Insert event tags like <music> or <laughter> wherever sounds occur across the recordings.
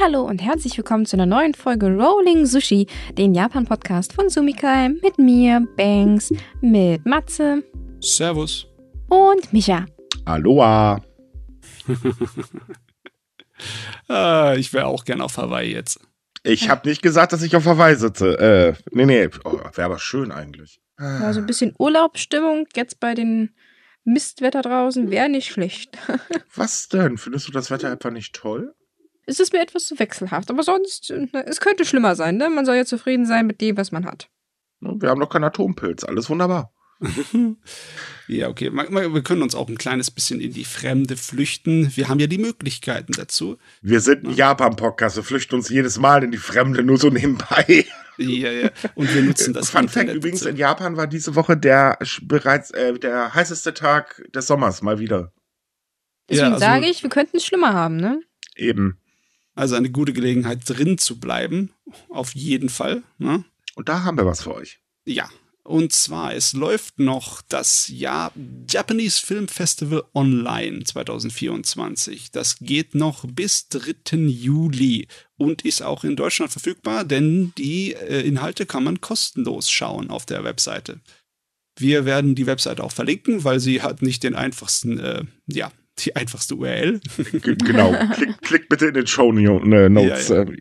Hallo und herzlich willkommen zu einer neuen Folge Rolling Sushi, den Japan-Podcast von Sumikai mit mir, Banks, mit Matze. Servus. Und Micha. Aloha. äh, <laughs> ich wäre auch gern auf Hawaii jetzt. Ich habe nicht gesagt, dass ich auf Hawaii sitze. Äh, nee, nee, oh, wäre aber schön eigentlich. Ah. Also ein bisschen Urlaubsstimmung jetzt bei den Mistwetter draußen wäre nicht schlecht. Was denn? Findest du das Wetter etwa nicht toll? ist es mir etwas zu wechselhaft. Aber sonst, äh, es könnte schlimmer sein, ne? Man soll ja zufrieden sein mit dem, was man hat. Wir haben doch keinen Atompilz, alles wunderbar. <laughs> ja, okay. Wir können uns auch ein kleines bisschen in die Fremde flüchten. Wir haben ja die Möglichkeiten dazu. Wir sind ein Japan-Podcast. Wir flüchten uns jedes Mal in die Fremde, nur so nebenbei. Ja, ja. Und wir nutzen das. <laughs> Fun Fact übrigens, in Japan war diese Woche der bereits äh, der heißeste Tag des Sommers mal wieder. Deswegen ja, also, sage ich, wir könnten es schlimmer haben, ne? Eben. Also eine gute Gelegenheit, drin zu bleiben. Auf jeden Fall. Ne? Und da haben wir was für euch. Ja. Und zwar, es läuft noch das Jahr Japanese Film Festival Online 2024. Das geht noch bis 3. Juli und ist auch in Deutschland verfügbar, denn die äh, Inhalte kann man kostenlos schauen auf der Webseite. Wir werden die Webseite auch verlinken, weil sie hat nicht den einfachsten äh, ja, die einfachste URL. Genau. <laughs> Klick, klick bitte in den Show äh, Notes. Ja, ja. Äh.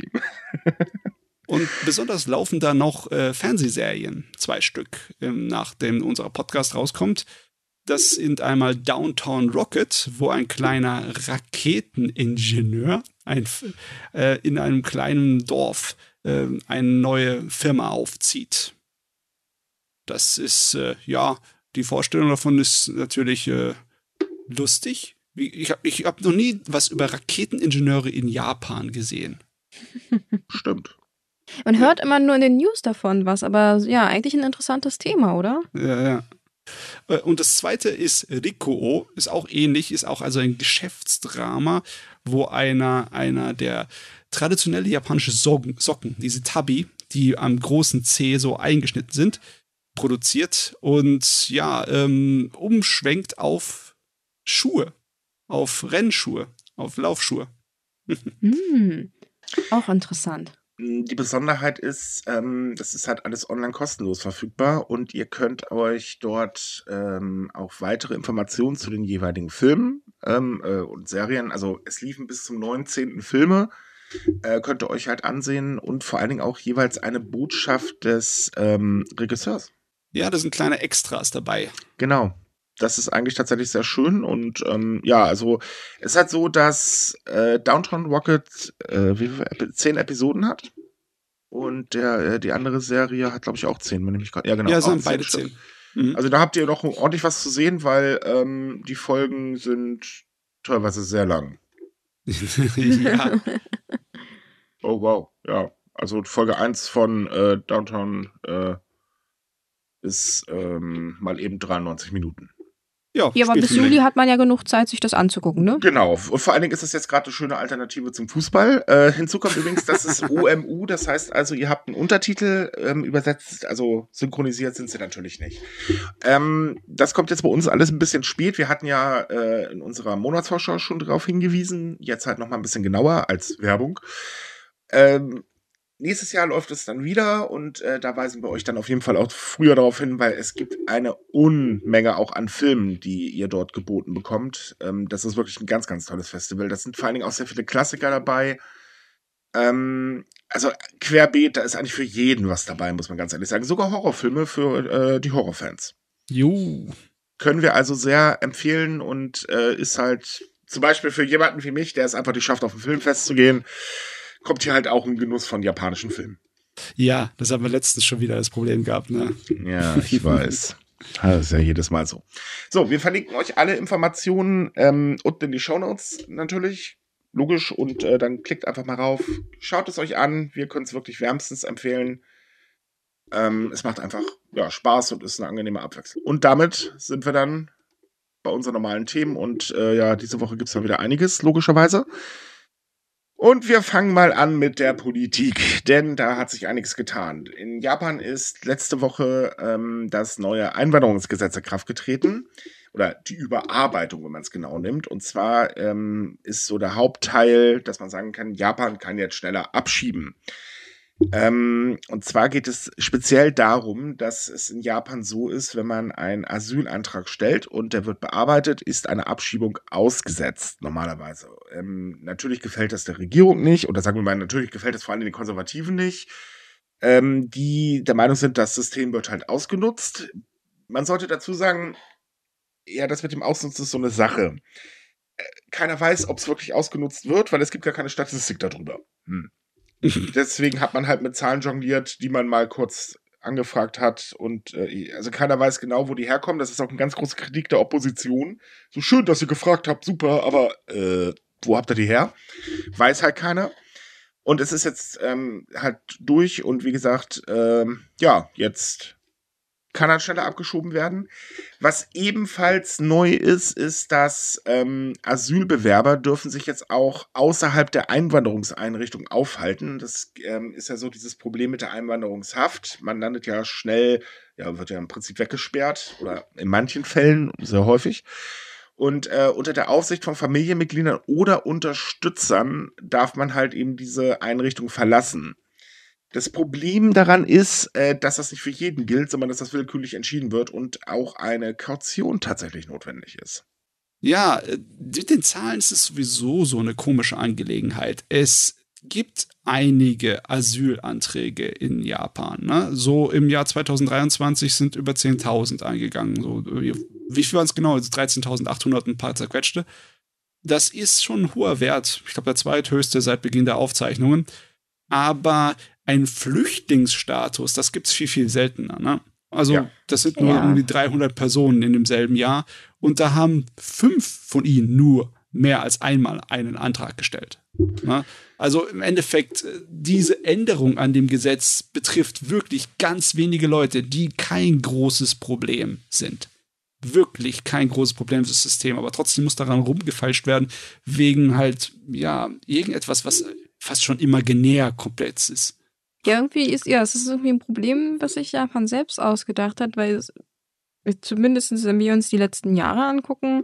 Und besonders laufen da noch äh, Fernsehserien, zwei Stück, ähm, nachdem unser Podcast rauskommt. Das sind einmal Downtown Rocket, wo ein kleiner Raketeningenieur ein, äh, in einem kleinen Dorf äh, eine neue Firma aufzieht. Das ist, äh, ja, die Vorstellung davon ist natürlich lustig, ich habe ich hab noch nie was über Raketeningenieure in Japan gesehen. <laughs> Stimmt. Man hört immer nur in den News davon was, aber ja, eigentlich ein interessantes Thema, oder? Ja, ja. Äh, und das zweite ist äh, Rikuo, ist auch ähnlich, ist auch also ein Geschäftsdrama, wo einer, einer der traditionelle japanische Socken, Socken, diese Tabi, die am großen C so eingeschnitten sind, produziert und ja, ähm, umschwenkt auf Schuhe auf Rennschuhe, auf Laufschuhe. mm, <laughs> auch interessant. Hm, die Besonderheit ist, ähm, das ist halt alles online kostenlos verfügbar und ihr könnt euch dort ähm, auch weitere Informationen zu den jeweiligen Filmen ähm, äh, und Serien, also es liefen bis zum 19. Filme, äh, könnt ihr euch halt ansehen und vor allen Dingen auch jeweils eine Botschaft des ähm, Regisseurs. Ja, da sind kleine Extras dabei. Genau das ist eigentlich tatsächlich sehr schön und ähm, ja, also es ist halt so, dass äh, Downtown Rocket äh, wie, zehn Episoden hat und der, äh, die andere Serie hat, glaube ich, auch zehn, wenn ich mich gerade. Ja, genau. Ja, sind beide zehn. Mhm. Also da habt ihr noch ordentlich was zu sehen, weil ähm, die Folgen sind teilweise sehr lang. <laughs> <laughs> ja. Oh wow, ja. Also Folge 1 von äh, Downtown äh, ist ähm, mal eben 93 Minuten. Ja, ja aber bis Juli hat man ja genug Zeit, sich das anzugucken, ne? Genau. Und vor allen Dingen ist das jetzt gerade eine schöne Alternative zum Fußball. Äh, hinzu kommt übrigens, das ist <laughs> OMU, das heißt also, ihr habt einen Untertitel ähm, übersetzt, also synchronisiert sind sie natürlich nicht. Ähm, das kommt jetzt bei uns alles ein bisschen spät. Wir hatten ja äh, in unserer Monatsvorschau schon darauf hingewiesen, jetzt halt nochmal ein bisschen genauer als Werbung. Ähm, Nächstes Jahr läuft es dann wieder und äh, da weisen wir euch dann auf jeden Fall auch früher darauf hin, weil es gibt eine Unmenge auch an Filmen, die ihr dort geboten bekommt. Ähm, das ist wirklich ein ganz, ganz tolles Festival. Das sind vor allen Dingen auch sehr viele Klassiker dabei. Ähm, also querbeet, da ist eigentlich für jeden was dabei, muss man ganz ehrlich sagen. Sogar Horrorfilme für äh, die Horrorfans. Jo. Können wir also sehr empfehlen und äh, ist halt zum Beispiel für jemanden wie mich, der es einfach nicht schafft, auf ein Filmfest zu gehen, kommt hier halt auch ein Genuss von japanischen Filmen. Ja, das haben wir letztens schon wieder das Problem gehabt. Ne? Ja, ich weiß. <laughs> Das ist ja jedes Mal so. So, wir verlinken euch alle Informationen ähm, unten in die Shownotes natürlich. Logisch. Und äh, dann klickt einfach mal rauf. Schaut es euch an. Wir können es wirklich wärmstens empfehlen. Ähm, es macht einfach ja, Spaß und ist eine angenehme Abwechslung. Und damit sind wir dann bei unseren normalen Themen. Und äh, ja, diese Woche gibt es dann wieder einiges, logischerweise. Und wir fangen mal an mit der Politik, denn da hat sich einiges getan. In Japan ist letzte Woche ähm, das neue Einwanderungsgesetz in Kraft getreten oder die Überarbeitung, wenn man es genau nimmt. Und zwar ähm, ist so der Hauptteil, dass man sagen kann, Japan kann jetzt schneller abschieben. Ähm, und zwar geht es speziell darum, dass es in Japan so ist, wenn man einen Asylantrag stellt und der wird bearbeitet, ist eine Abschiebung ausgesetzt normalerweise. Ähm, natürlich gefällt das der Regierung nicht oder sagen wir mal, natürlich gefällt das vor allem den Konservativen nicht, ähm, die der Meinung sind, das System wird halt ausgenutzt. Man sollte dazu sagen, ja, das mit dem Ausnutzen ist so eine Sache. Äh, keiner weiß, ob es wirklich ausgenutzt wird, weil es gibt gar keine Statistik darüber. Hm. Mhm. Deswegen hat man halt mit Zahlen jongliert, die man mal kurz angefragt hat und äh, also keiner weiß genau, wo die herkommen. Das ist auch eine ganz große Kritik der Opposition. So schön, dass ihr gefragt habt, super, aber äh, wo habt ihr die her? Weiß halt keiner. Und es ist jetzt ähm, halt durch und wie gesagt, ähm, ja, jetzt kann dann schneller abgeschoben werden. Was ebenfalls neu ist, ist, dass ähm, Asylbewerber dürfen sich jetzt auch außerhalb der Einwanderungseinrichtung aufhalten. Das ähm, ist ja so dieses Problem mit der Einwanderungshaft. Man landet ja schnell, ja, wird ja im Prinzip weggesperrt oder in manchen Fällen sehr häufig. Und äh, unter der Aufsicht von Familienmitgliedern oder Unterstützern darf man halt eben diese Einrichtung verlassen. Das Problem daran ist, äh, dass das nicht für jeden gilt, sondern dass das willkürlich entschieden wird und auch eine Kaution tatsächlich notwendig ist. Ja, äh, mit den Zahlen ist es sowieso so eine komische Angelegenheit. Es gibt einige Asylanträge in Japan. Ne? So im Jahr 2023 sind über 10.000 eingegangen. So, äh, wie viel waren es genau? Also 13.800 ein paar zerquetschte. Das ist schon ein hoher Wert. Ich glaube, der zweithöchste seit Beginn der Aufzeichnungen. Aber einen Flüchtlingsstatus, das gibt es viel, viel seltener. Ne? Also ja. das sind nur ja. irgendwie 300 Personen in demselben Jahr. Und da haben fünf von ihnen nur mehr als einmal einen Antrag gestellt. Ne? Also im Endeffekt, äh, diese Änderung an dem Gesetz betrifft wirklich ganz wenige Leute, die kein großes Problem sind. Wirklich kein großes Problem für das System, aber trotzdem muss daran rumgefeilscht werden, wegen halt, ja, irgendetwas, was fast schon imaginär komplex ist. Ja, irgendwie ist, ja, es ist irgendwie ein Problem, was sich Japan selbst ausgedacht hat, weil es, zumindest wenn wir uns die letzten Jahre angucken,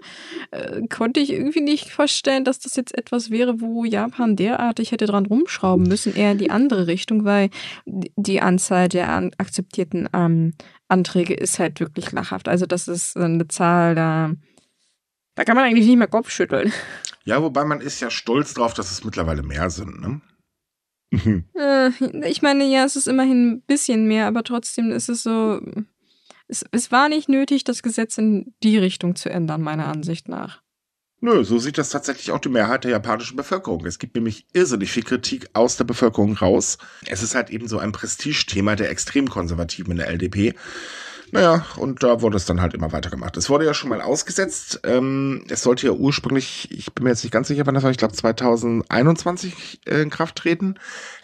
äh, konnte ich irgendwie nicht vorstellen, dass das jetzt etwas wäre, wo Japan derartig hätte dran rumschrauben müssen, eher in die andere Richtung, weil die Anzahl der an akzeptierten ähm, Anträge ist halt wirklich lachhaft. Also das ist eine Zahl, da, da kann man eigentlich nicht mehr Kopf schütteln. Ja, wobei man ist ja stolz drauf, dass es mittlerweile mehr sind, ne? Mhm. Äh, ich meine, ja, es ist immerhin ein bisschen mehr, aber trotzdem ist es so. Es, es, war nicht nötig, das Gesetz in die Richtung zu ändern, meiner Ansicht nach. Nö, so sieht das tatsächlich auch die Mehrheit der japanischen Bevölkerung. Es gibt nämlich irrsinnig viel Kritik aus der Bevölkerung raus. Es ist halt eben so ein Prestigethema der extrem Konservativen in der LDP. Naja, und da wurde es dann halt immer weitergemacht. Es wurde ja schon mal ausgesetzt. Ähm, es sollte ja ursprünglich, ich bin mir jetzt nicht ganz sicher, wann das war, ich glaube 2021 äh, in Kraft treten.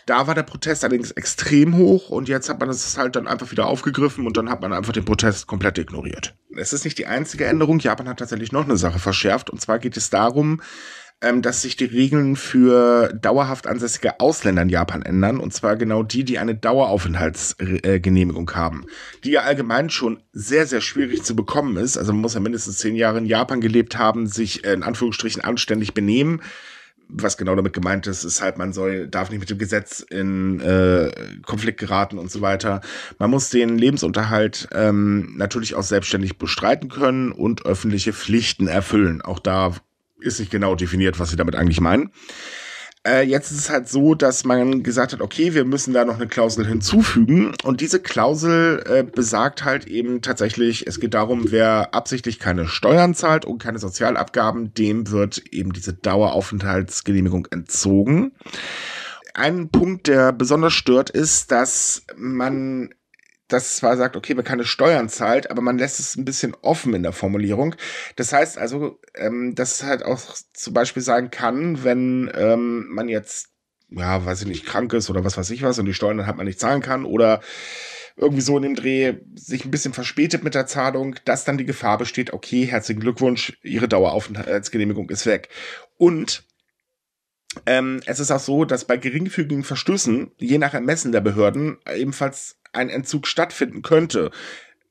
Da war der Protest allerdings extrem hoch und jetzt hat man es halt dann einfach wieder aufgegriffen und dann hat man einfach den Protest komplett ignoriert. Es ist nicht die einzige Änderung. Japan hat tatsächlich noch eine Sache verschärft und zwar geht es darum, ähm, dass sich die Regeln für dauerhaft ansässige Ausländer in Japan ändern. Und zwar genau die, die eine Daueraufenthaltsgenehmigung haben, die ja allgemein schon sehr, sehr schwierig zu bekommen ist. Also man muss ja mindestens zehn Jahre in Japan gelebt haben, sich äh, in Anführungsstrichen anständig benehmen was genau damit gemeint ist, ist halt, man soll, darf nicht mit dem Gesetz in äh, Konflikt geraten und so weiter. Man muss den Lebensunterhalt ähm, natürlich auch selbstständig bestreiten können und öffentliche Pflichten erfüllen. Auch da ist nicht genau definiert, was sie damit eigentlich meinen. Äh, jetzt ist es halt so, dass man gesagt hat, okay, wir müssen da noch eine Klausel hinzufügen. Und diese Klausel äh, besagt halt eben tatsächlich, es geht darum, wer absichtlich keine Steuern zahlt und keine Sozialabgaben, dem wird eben diese Daueraufenthaltsgenehmigung entzogen. Ein Punkt, der besonders stört, ist, dass man das zwar sagt, okay, man keine Steuern zahlt, aber man lässt es ein bisschen offen in der Formulierung. Das heißt also, ähm, dass es halt auch zum Beispiel sein kann, wenn ähm, man jetzt, ja, weiß ich nicht, krank ist oder was weiß ich was und die Steuern dann halt man nicht zahlen kann oder irgendwie so in dem Dreh sich ein bisschen verspätet mit der Zahlung, dass dann die Gefahr besteht, okay, herzlichen Glückwunsch, Ihre Daueraufenthaltsgenehmigung ist weg. Und ähm, es ist auch so, dass bei geringfügigen Verstößen, je nach Ermessen der Behörden, ebenfalls ein Entzug stattfinden könnte.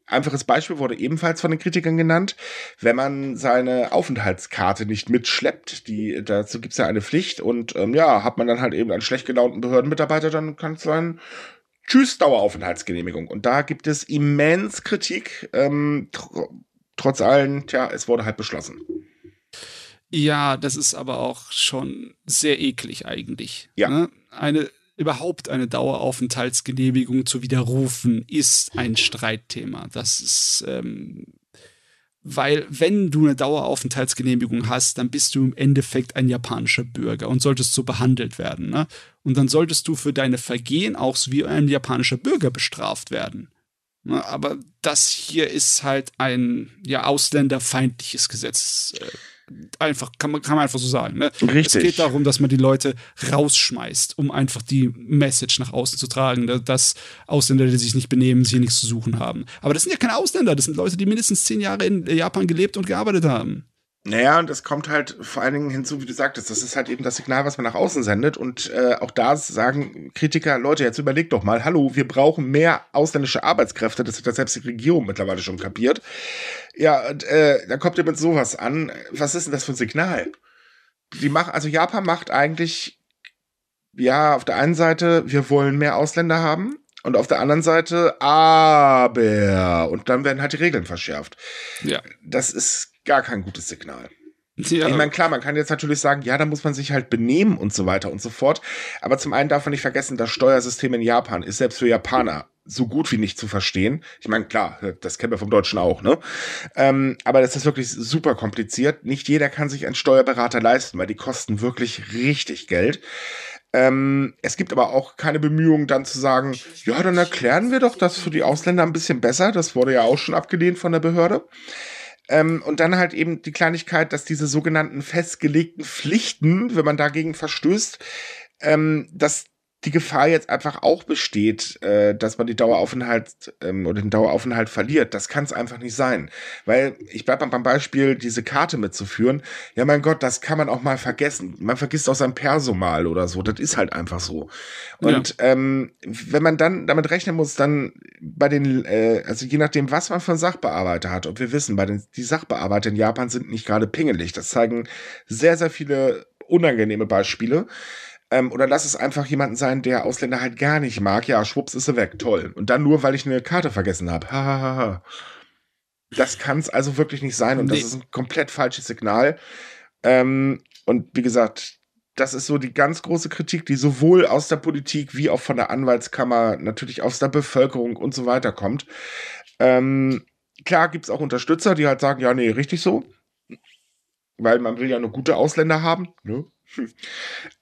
Einfaches Beispiel wurde ebenfalls von den Kritikern genannt. Wenn man seine Aufenthaltskarte nicht mitschleppt, die, dazu es ja eine Pflicht und ähm, ja, hat man dann halt eben einen schlecht gelaunten Behördenmitarbeiter, dann kann es sein, Tschüss, Daueraufenthaltsgenehmigung. Und da gibt es immens Kritik. Ähm, tr trotz allem, tja, es wurde halt beschlossen. Ja, das ist aber auch schon sehr eklig eigentlich. Ja. Ne? Eine überhaupt eine Daueraufenthaltsgenehmigung zu widerrufen, ist ein Streitthema. Das ist, ähm, weil wenn du eine Daueraufenthaltsgenehmigung hast, dann bist du im Endeffekt ein japanischer Bürger und solltest so behandelt werden. Ne? Und dann solltest du für deine Vergehen auch so wie ein japanischer Bürger bestraft werden. Ne? Aber das hier ist halt ein ja ausländerfeindliches Gesetz. Äh, einfach, kann man, kann man einfach so sagen. Ne? Richtig. Es geht darum, dass man die Leute rausschmeißt, um einfach die Message nach außen zu tragen, ne? dass Ausländer, die sich nicht benehmen, sich hier nichts zu suchen haben. Aber das sind ja keine Ausländer, das sind Leute, die mindestens zehn Jahre in Japan gelebt und gearbeitet haben. Naja, und es kommt halt vor allen Dingen hinzu, wie du sagtest, das ist halt eben das Signal, was man nach außen sendet. Und äh, auch da sagen Kritiker, Leute, jetzt überlegt doch mal, hallo, wir brauchen mehr ausländische Arbeitskräfte. Das hat ja selbst die Regierung mittlerweile schon kapiert. Ja, und äh, da kommt ihr mit sowas an. Was ist denn das für ein Signal? Die machen, also Japan macht eigentlich, ja, auf der einen Seite, wir wollen mehr Ausländer haben. Und auf der anderen Seite, aber, und dann werden halt die Regeln verschärft. Ja. Das ist gar kein gutes Signal. Ja. Ich meine, klar, man kann jetzt natürlich sagen, ja, da muss man sich halt benehmen und so weiter und so fort. Aber zum einen darf man nicht vergessen, das Steuersystem in Japan ist selbst für Japaner so gut wie nicht zu verstehen. Ich meine, klar, das kennen wir vom Deutschen auch, ne? Ähm, aber das ist wirklich super kompliziert. Nicht jeder kann sich einen Steuerberater leisten, weil die kosten wirklich richtig Geld. Ähm, es gibt aber auch keine Bemühungen, dann zu sagen, ja, dann erklären wir doch das für die Ausländer ein bisschen besser. Das wurde ja auch schon abgelehnt von der Behörde. Ähm, und dann halt eben die Kleinigkeit, dass diese sogenannten festgelegten Pflichten, wenn man dagegen verstößt, ähm, dass die Gefahr jetzt einfach auch besteht, äh, dass man die Daueraufenthalt ähm, oder den Daueraufenthalt verliert. Das kann es einfach nicht sein. Weil ich bleibe beim Beispiel, diese Karte mitzuführen. Ja, mein Gott, das kann man auch mal vergessen. Man vergisst auch sein Perso mal oder so. Das ist halt einfach so. Und ja. ähm, wenn man dann damit rechnen muss, dann bei den, äh, also je nachdem, was man von Sachbearbeiter hat, und wir wissen, bei den, die Sachbearbeiter in Japan sind nicht gerade pingelig. Das zeigen sehr, sehr viele unangenehme Beispiele. Ähm, oder lass es einfach jemanden sein, der Ausländer halt gar nicht mag. Ja, schwupps ist er weg. Toll. Und dann nur, weil ich eine Karte vergessen habe. Hahaha. das kann es also wirklich nicht sein. Und nee. das ist ein komplett falsches Signal. Ähm, und wie gesagt, das ist so die ganz große Kritik, die sowohl aus der Politik wie auch von der Anwaltskammer, natürlich aus der Bevölkerung und so weiter kommt. Ähm, klar gibt es auch Unterstützer, die halt sagen, ja, nee, richtig so. Weil man will ja nur gute Ausländer haben. Ne? <laughs>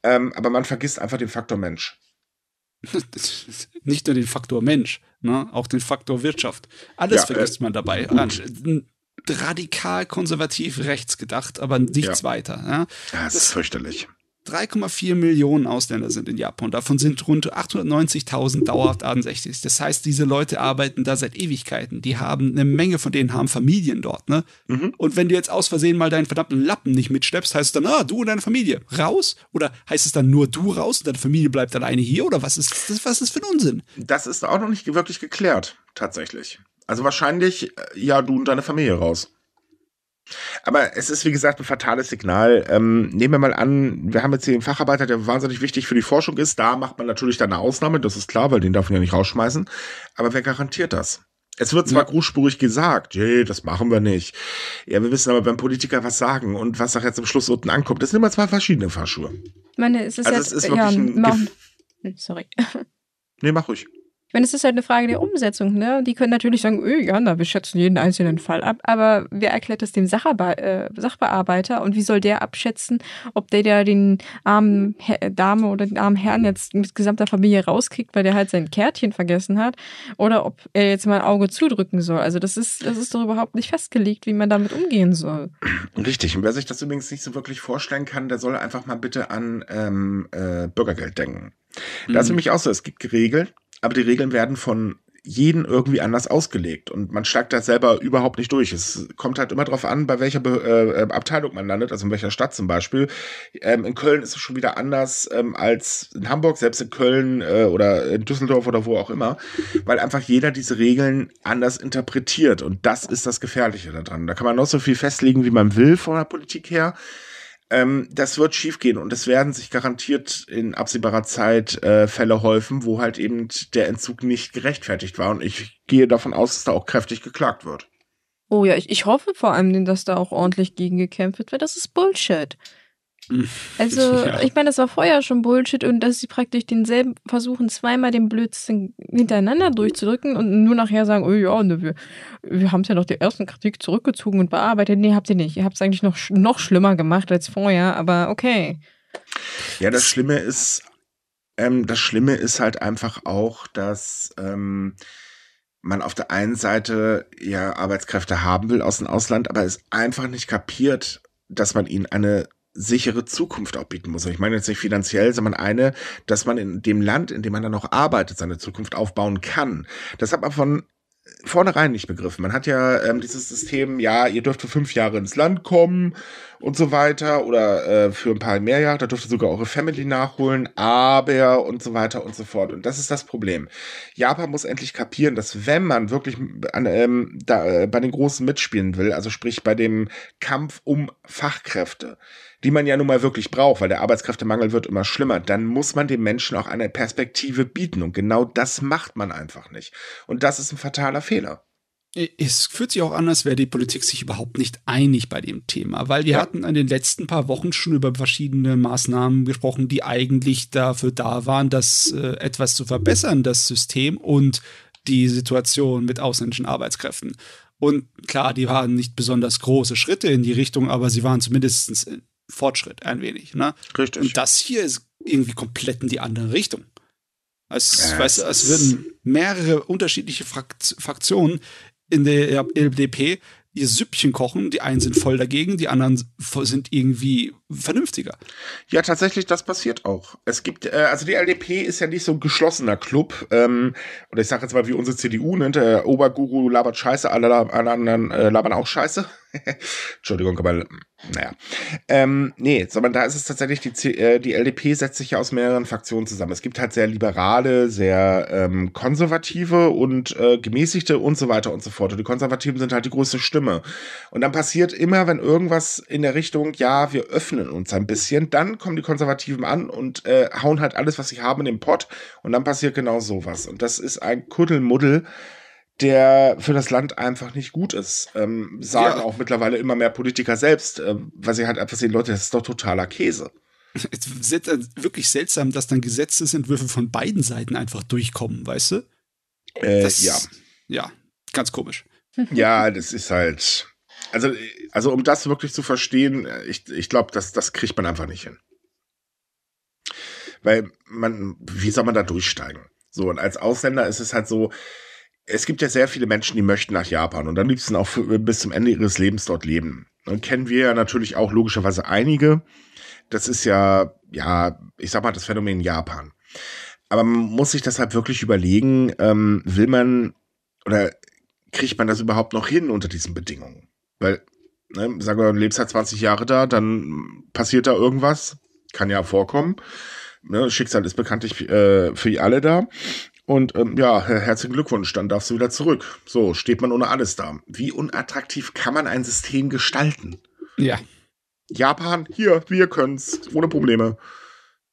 Ähm, aber man vergisst einfach den Faktor Mensch. Nicht nur den Faktor Mensch, ne? auch den Faktor Wirtschaft. Alles ja, äh, vergisst äh, man dabei. Radikal konservativ rechts gedacht, aber nichts ja. weiter. Ne? Das, das, ist fürchterlich. 3,4 Millionen Ausländer sind in Japan. Davon sind rund 890.000 dauerhaft 68. Das heißt, diese Leute arbeiten da seit Ewigkeiten. Die haben eine Menge von denen haben Familien dort. Ne? Mhm. Und wenn du jetzt aus Versehen mal deinen verdammten Lappen nicht mitschleppst, heißt es dann, ah, du und deine Familie raus? Oder heißt es dann nur du raus und deine Familie bleibt alleine hier? Oder was ist das, was ist für ein Unsinn? Das ist auch noch nicht wirklich geklärt, tatsächlich. Also wahrscheinlich, äh, ja, du und deine Familie raus. Aber es ist, wie gesagt, ein fatales Signal. Ähm, nehmen wir mal an, wir haben jetzt hier einen Facharbeiter, der wahnsinnig wichtig für die Forschung ist. Da macht man natürlich dann eine Ausnahme, das ist klar, weil den darf man ja nicht rausschmeißen. Aber wer garantiert das? Es wird zwar ja. großspurig gesagt, hey, das machen wir nicht. Ja, wir wissen aber, wenn Politiker was sagen und was jetzt am Schluss unten ankommt, das sind immer zwei verschiedene Fahrschuhe. meine, es ist, also jetzt, es ist äh, wirklich ja, ein... Hm, sorry. Nee, mach ruhig meine, es ist halt eine Frage der Umsetzung. Ne? Die können natürlich sagen, öh, ja, na, wir schätzen jeden einzelnen Fall ab. Aber wer erklärt das dem Sachbe äh, Sachbearbeiter? Und wie soll der abschätzen, ob der da den armen Her äh, Dame oder den armen Herrn jetzt mit gesamter Familie rauskickt, weil der halt sein Kärtchen vergessen hat? Oder ob er jetzt mal ein Auge zudrücken soll? Also das ist, das ist doch überhaupt nicht festgelegt, wie man damit umgehen soll. Richtig. Und wer sich das übrigens nicht so wirklich vorstellen kann, der soll einfach mal bitte an ähm, äh, Bürgergeld denken. Da mhm. ist nämlich auch so, es gibt geregelt, aber die Regeln werden von jeden irgendwie anders ausgelegt und man schlägt das selber überhaupt nicht durch. Es kommt halt immer darauf an, bei welcher Be äh, äh, Abteilung man landet, also in welcher Stadt zum Beispiel. Ähm, in Köln ist es schon wieder anders ähm, als in Hamburg, selbst in Köln äh, oder in Düsseldorf oder wo auch immer, weil einfach jeder diese Regeln anders interpretiert und das ist das Gefährliche daran. Da kann man noch so viel festlegen, wie man will von der Politik her ähm, das wird schiefgehen und es werden sich garantiert in absehbarer Zeit äh, Fälle häufen, wo halt eben der Entzug nicht gerechtfertigt war. Und ich gehe davon aus, dass da auch kräftig geklagt wird. Oh ja, ich, ich hoffe vor allem, dass da auch ordentlich gegen gekämpft wird, weil das ist Bullshit. <laughs> Also, ja. ich meine, das war vorher schon Bullshit und dass sie praktisch denselben versuchen, zweimal den Blödsinn hintereinander durchzudrücken und nur nachher sagen, oh ja, ne, wir, wir haben es ja noch der ersten Kritik zurückgezogen und bearbeitet. Nee, habt ihr nicht. Ihr habt es eigentlich noch, noch schlimmer gemacht als vorher, aber okay. Ja, das Schlimme ist, ähm, das Schlimme ist halt einfach auch, dass ähm, man auf der einen Seite ja Arbeitskräfte haben will aus dem Ausland, aber es einfach nicht kapiert, dass man ihnen eine sichere Zukunft auch bieten muss. ich meine jetzt nicht finanziell, sondern eine, dass man in dem Land, in dem man dann noch arbeitet, seine Zukunft aufbauen kann. Das hat man von vornherein nicht begriffen. Man hat ja ähm, dieses System, ja, ihr dürft für fünf Jahre ins Land kommen und so weiter oder äh, für ein paar mehr Jahre, da dürft ihr sogar eure Family nachholen, aber und so weiter und so fort. Und das ist das Problem. Japan muss endlich kapieren, dass wenn man wirklich an, ähm, da, äh, bei den Großen mitspielen will, also sprich bei dem Kampf um Fachkräfte, die man ja nun mal wirklich braucht, weil der Arbeitskräftemangel wird immer schlimmer, dann muss man den Menschen auch eine Perspektive bieten. Und genau das macht man einfach nicht. Und das ist ein fataler Fehler. Es fühlt sich auch an, als wäre die Politik sich überhaupt nicht einig bei dem Thema, weil wir ja. hatten in den letzten paar Wochen schon über verschiedene Maßnahmen gesprochen, die eigentlich dafür da waren, das äh, etwas zu verbessern, das System und die Situation mit ausländischen Arbeitskräften. Und klar, die waren nicht besonders große Schritte in die Richtung, aber sie waren zumindest Fortschritt ein wenig. Ne? Richtig. Und das hier ist irgendwie komplett in die andere Richtung. Als, ja, weißt, als würden mehrere unterschiedliche Frakt Fraktionen in der LDP ihr Süppchen kochen. Die einen sind voll dagegen, die anderen sind irgendwie vernünftiger. Ja, tatsächlich, das passiert auch. Es gibt, äh, also die LDP ist ja nicht so ein geschlossener Club. Ähm, oder ich sage jetzt mal, wie unsere CDU nennt, der Oberguru labert Scheiße, alle, anderen äh, labern auch Scheiße. <laughs> Entschuldigung, aber naja. Ähm, nee, sondern da ist es tatsächlich, die, äh, die LDP setzt sich ja aus mehreren Fraktionen zusammen. Es gibt halt sehr liberale, sehr ähm, konservative und äh, gemäßigte und so weiter und so fort. Und die Konservativen sind halt die größte Stimme. Und dann passiert immer, wenn irgendwas in der Richtung, ja, wir öffnen öffnen uns ein bisschen. Dann kommen die Konservativen an und äh, hauen halt alles, was sie haben, in den Pott. Und dann passiert genau sowas. Und das ist ein Kuddelmuddel, der für das Land einfach nicht gut ist. Ähm, sagen ja. auch mittlerweile immer mehr Politiker selbst, äh, weil sie halt einfach sehen, Leute, das ist doch totaler Käse. Es ist äh, wirklich seltsam, dass dann Gesetzesentwürfe von beiden Seiten einfach durchkommen, weißt du? Äh, das, ja. Ja, ganz komisch. Ja, das ist halt also, also um das wirklich zu verstehen, ich, ich glaube, das, das kriegt man einfach nicht hin. Weil man, wie soll man da durchsteigen? So, und als Ausländer ist es halt so, es gibt ja sehr viele Menschen, die möchten nach Japan und dann liebsten auch für, bis zum Ende ihres Lebens dort leben. Und kennen wir ja natürlich auch logischerweise einige. Das ist ja, ja, ich sag mal, das Phänomen Japan. Aber man muss sich deshalb wirklich überlegen, ähm, will man oder kriegt man das überhaupt noch hin unter diesen Bedingungen? Weil, ne, sagen wir, du lebst halt 20 Jahre da, dann passiert da irgendwas, kann ja vorkommen. Ne, Schicksal ist bekanntlich äh, für alle da. Und ähm, ja, herzlichen Glückwunsch, dann darfst du wieder zurück. So steht man ohne alles da. Wie unattraktiv kann man ein System gestalten? Ja. Japan, hier, wir können's, ohne Probleme.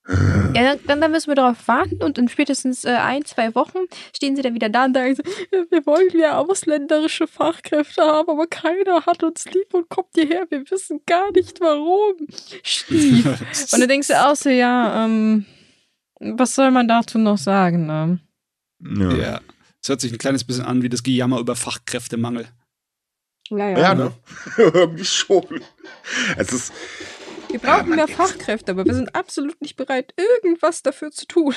Ja, dann, dann, müssen wir darauf warten und in spätestens äh, ein, zwei Wochen stehen sie dann wieder da und sagen, so, wir wollen ja ausländische Fachkräfte haben, aber keiner hat uns lieb und kommt hierher, wir wissen gar nicht warum. Stief. <laughs> und du denkst du auch so, ja, ähm, was soll man dazu noch sagen? Ne? Ja. ja. Es hört sich ein kleines bisschen an wie das Gejammer über Fachkräftemangel. Naja, ja ne? <laughs> Irgendwie schon. Es ist, wir brauchen ja, mehr Fachkräfte, aber wir sind absolut nicht bereit, irgendwas dafür zu tun.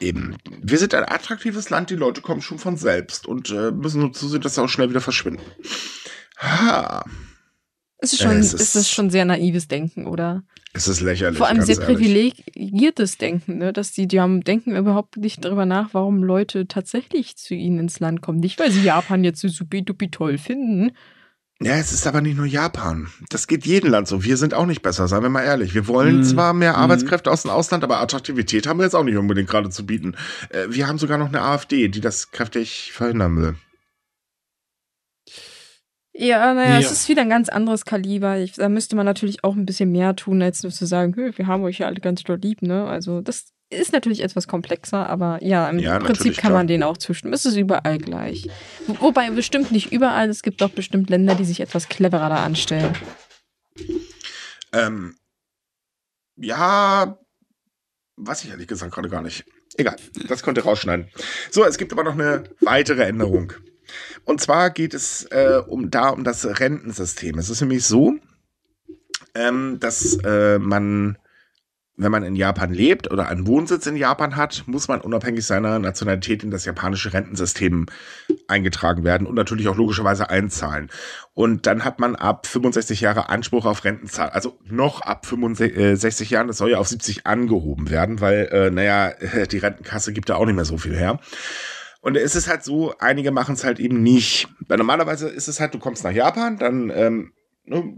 Eben. Wir sind ein attraktives Land, die Leute kommen schon von selbst und äh, müssen nur zusehen, dass sie auch schnell wieder verschwinden. Ha. Es ist schon, es ist, es ist schon sehr naives Denken, oder? Es ist lächerlich. Vor allem sehr ehrlich. privilegiertes Denken, ne? dass die, die haben, denken überhaupt nicht darüber nach, warum Leute tatsächlich zu ihnen ins Land kommen. Nicht, weil sie Japan jetzt so supi toll finden, ja, es ist aber nicht nur Japan. Das geht jedem Land so. Wir sind auch nicht besser, seien wir mal ehrlich. Wir wollen mhm. zwar mehr mhm. Arbeitskräfte aus dem Ausland, aber Attraktivität haben wir jetzt auch nicht unbedingt gerade zu bieten. Äh, wir haben sogar noch eine AfD, die das kräftig verhindern will. Ja, naja, ja. es ist wieder ein ganz anderes Kaliber. Ich, da müsste man natürlich auch ein bisschen mehr tun, als nur zu sagen, wir haben euch ja alle ganz doll lieb, ne? Also, das ist natürlich etwas komplexer, aber ja, im ja, Prinzip kann klar. man denen auch zustimmen. Es ist überall gleich. Wobei bestimmt nicht überall, es gibt doch bestimmt Länder, die sich etwas cleverer da anstellen. Ähm, ja, weiß ich ehrlich gesagt gerade gar nicht. Egal, das konnte rausschneiden. So, es gibt aber noch eine weitere Änderung. Und zwar geht es äh, um da um das Rentensystem. Es ist nämlich so, ähm, dass äh, man wenn man in Japan lebt oder einen Wohnsitz in Japan hat, muss man unabhängig seiner Nationalität in das japanische Rentensystem eingetragen werden und natürlich auch logischerweise einzahlen. Und dann hat man ab 65 Jahre Anspruch auf Rentenzahl. Also noch ab 65 Jahren, das soll ja auf 70 angehoben werden, weil, äh, naja, <laughs> die Rentenkasse gibt da auch nicht mehr so viel her. Und es ist halt so, einige machen es halt eben nicht. Weil normalerweise ist es halt, du kommst nach Japan, dann ähm, ne,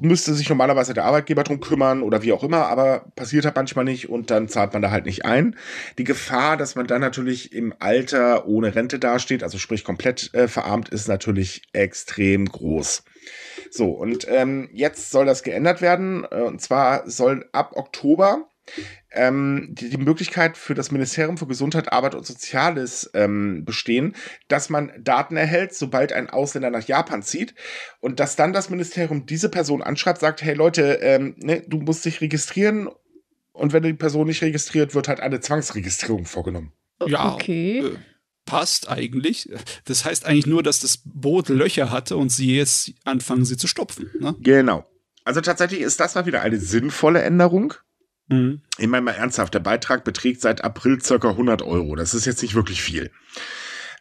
müsste sich normalerweise der Arbeitgeber drum kümmern oder wie auch immer, aber passiert halt manchmal nicht und dann zahlt man da halt nicht ein. Die Gefahr, dass man dann natürlich im Alter ohne Rente dasteht, also sprich komplett äh, verarmt, ist natürlich extrem groß. So, und ähm, jetzt soll das geändert werden. Äh, und zwar soll ab Oktober ähm, die, die Möglichkeit für das Ministerium für Gesundheit, Arbeit und Soziales ähm, bestehen, dass man Daten erhält, sobald ein Ausländer nach Japan zieht und dass dann das Ministerium diese Person anschreibt, sagt, hey Leute, ähm, ne, du musst dich registrieren und wenn die Person nicht registriert wird, halt eine Zwangsregistrierung vorgenommen. Ja. Okay. Äh, passt eigentlich. Das heißt eigentlich nur, dass das Boot Löcher hatte und sie jetzt anfangen, sie zu stopfen. Ne? Genau. Also tatsächlich ist das mal wieder eine sinnvolle Änderung. Mhm. Ich meine mal ernsthaft, der Beitrag beträgt seit April circa 100 Euro. Das ist jetzt nicht wirklich viel.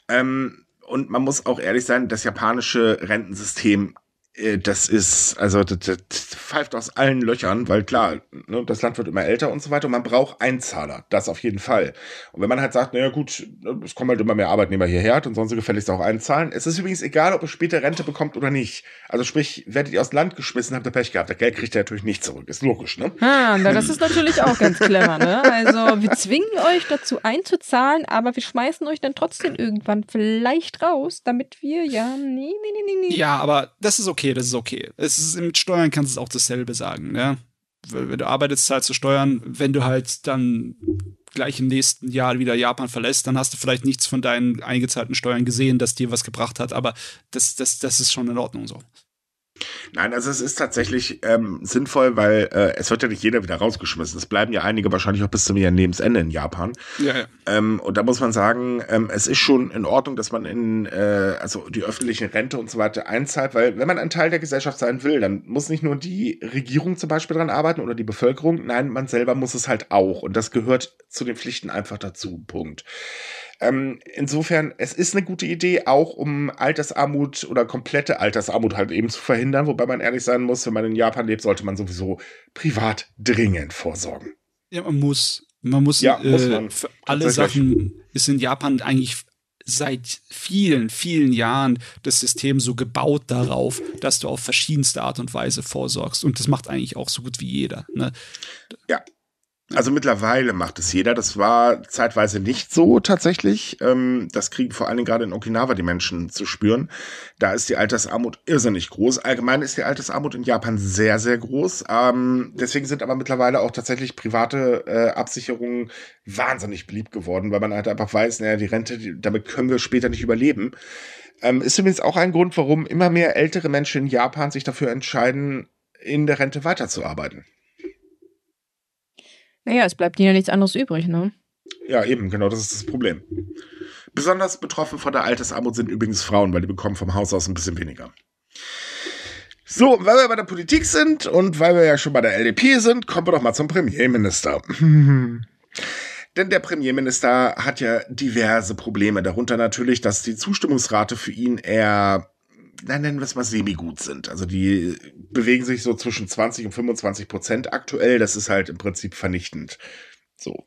Ähm, und man muss auch ehrlich sein, das japanische Rentensystem äh, das ist, also das, das, pfeift aus allen Löchern, weil klar, ne, das Land wird immer älter und so weiter und man braucht Einzahler, das auf jeden Fall. Und wenn man halt sagt, naja gut, ne, es kommen halt immer mehr Arbeitnehmer hierher und sonst so gefälligst auch einzahlen. Es ist übrigens egal, ob ihr später Rente bekommt oder nicht. Also sprich, werdet ihr aus Land geschmissen, habt ihr Pech gehabt. Das Geld kriegt ihr natürlich nicht zurück, ist logisch, ne? Ah, das ist natürlich auch ganz clever, ne? Also wir zwingen euch dazu einzuzahlen, aber wir schmeißen euch dann trotzdem irgendwann vielleicht raus, damit wir, ja, nee, nee, nee, nee, nee. Ja, aber das ist okay okay, das ist okay. Es ist, mit Steuern kannst du es auch dasselbe sagen, ne? Wenn du arbeitest, zahlst du Steuern. Wenn du halt dann gleich im nächsten Jahr wieder Japan verlässt, dann hast du vielleicht nichts von deinen eingezahlten Steuern gesehen, das dir was gebracht hat, aber das, das, das ist schon in Ordnung so. Nein, also es ist tatsächlich ähm, sinnvoll, weil äh, es wird ja nicht jeder wieder rausgeschmissen. Es bleiben ja einige wahrscheinlich auch bis zum Lebensende in Japan. Ja, ja. Ähm, und da muss man sagen, ähm, es ist schon in Ordnung, dass man in äh, also die öffentliche Rente und so weiter einzahlt, weil wenn man ein Teil der Gesellschaft sein will, dann muss nicht nur die Regierung zum Beispiel dran arbeiten oder die Bevölkerung, nein, man selber muss es halt auch. Und das gehört zu den Pflichten einfach dazu. Punkt. Ähm, insofern, es ist eine gute Idee, auch um Altersarmut oder komplette Altersarmut halt eben zu verhindern, wobei man ehrlich sein muss, wenn man in Japan lebt, sollte man sowieso privat dringend vorsorgen. Ja, man muss. Man muss, ja, äh, muss man. für alle Sachen ist in Japan eigentlich seit vielen, vielen Jahren das System so gebaut darauf, dass du auf verschiedenste Art und Weise vorsorgst. Und das macht eigentlich auch so gut wie jeder. Ne? Ja, also mittlerweile macht es jeder. Das war zeitweise nicht so tatsächlich. Ähm, das kriegen vor allem gerade in Okinawa die Menschen zu spüren. Da ist die Altersarmut irrsinnig groß. Allgemein ist die Altersarmut in Japan sehr, sehr groß. Ähm, deswegen sind aber mittlerweile auch tatsächlich private äh, Absicherungen wahnsinnig beliebt geworden, weil man halt einfach weiß, naja, die Rente, damit können wir später nicht überleben. Ähm, ist übrigens auch ein Grund, warum immer mehr ältere Menschen in Japan sich dafür entscheiden, in der Rente weiterzuarbeiten. Naja, es bleibt ihnen ja nichts anderes übrig, ne? Ja, eben, genau, das ist das Problem. Besonders betroffen von der Altersarmut sind übrigens Frauen, weil die bekommen vom Haus aus ein bisschen weniger. So, weil wir bei der Politik sind und weil wir ja schon bei der LDP sind, kommen wir doch mal zum Premierminister. <laughs> Denn der Premierminister hat ja diverse Probleme, darunter natürlich, dass die Zustimmungsrate für ihn eher dann nennen wir es mal semi-gut sind. Also die bewegen sich so zwischen 20 und 25 Prozent aktuell. Das ist halt im Prinzip vernichtend. So.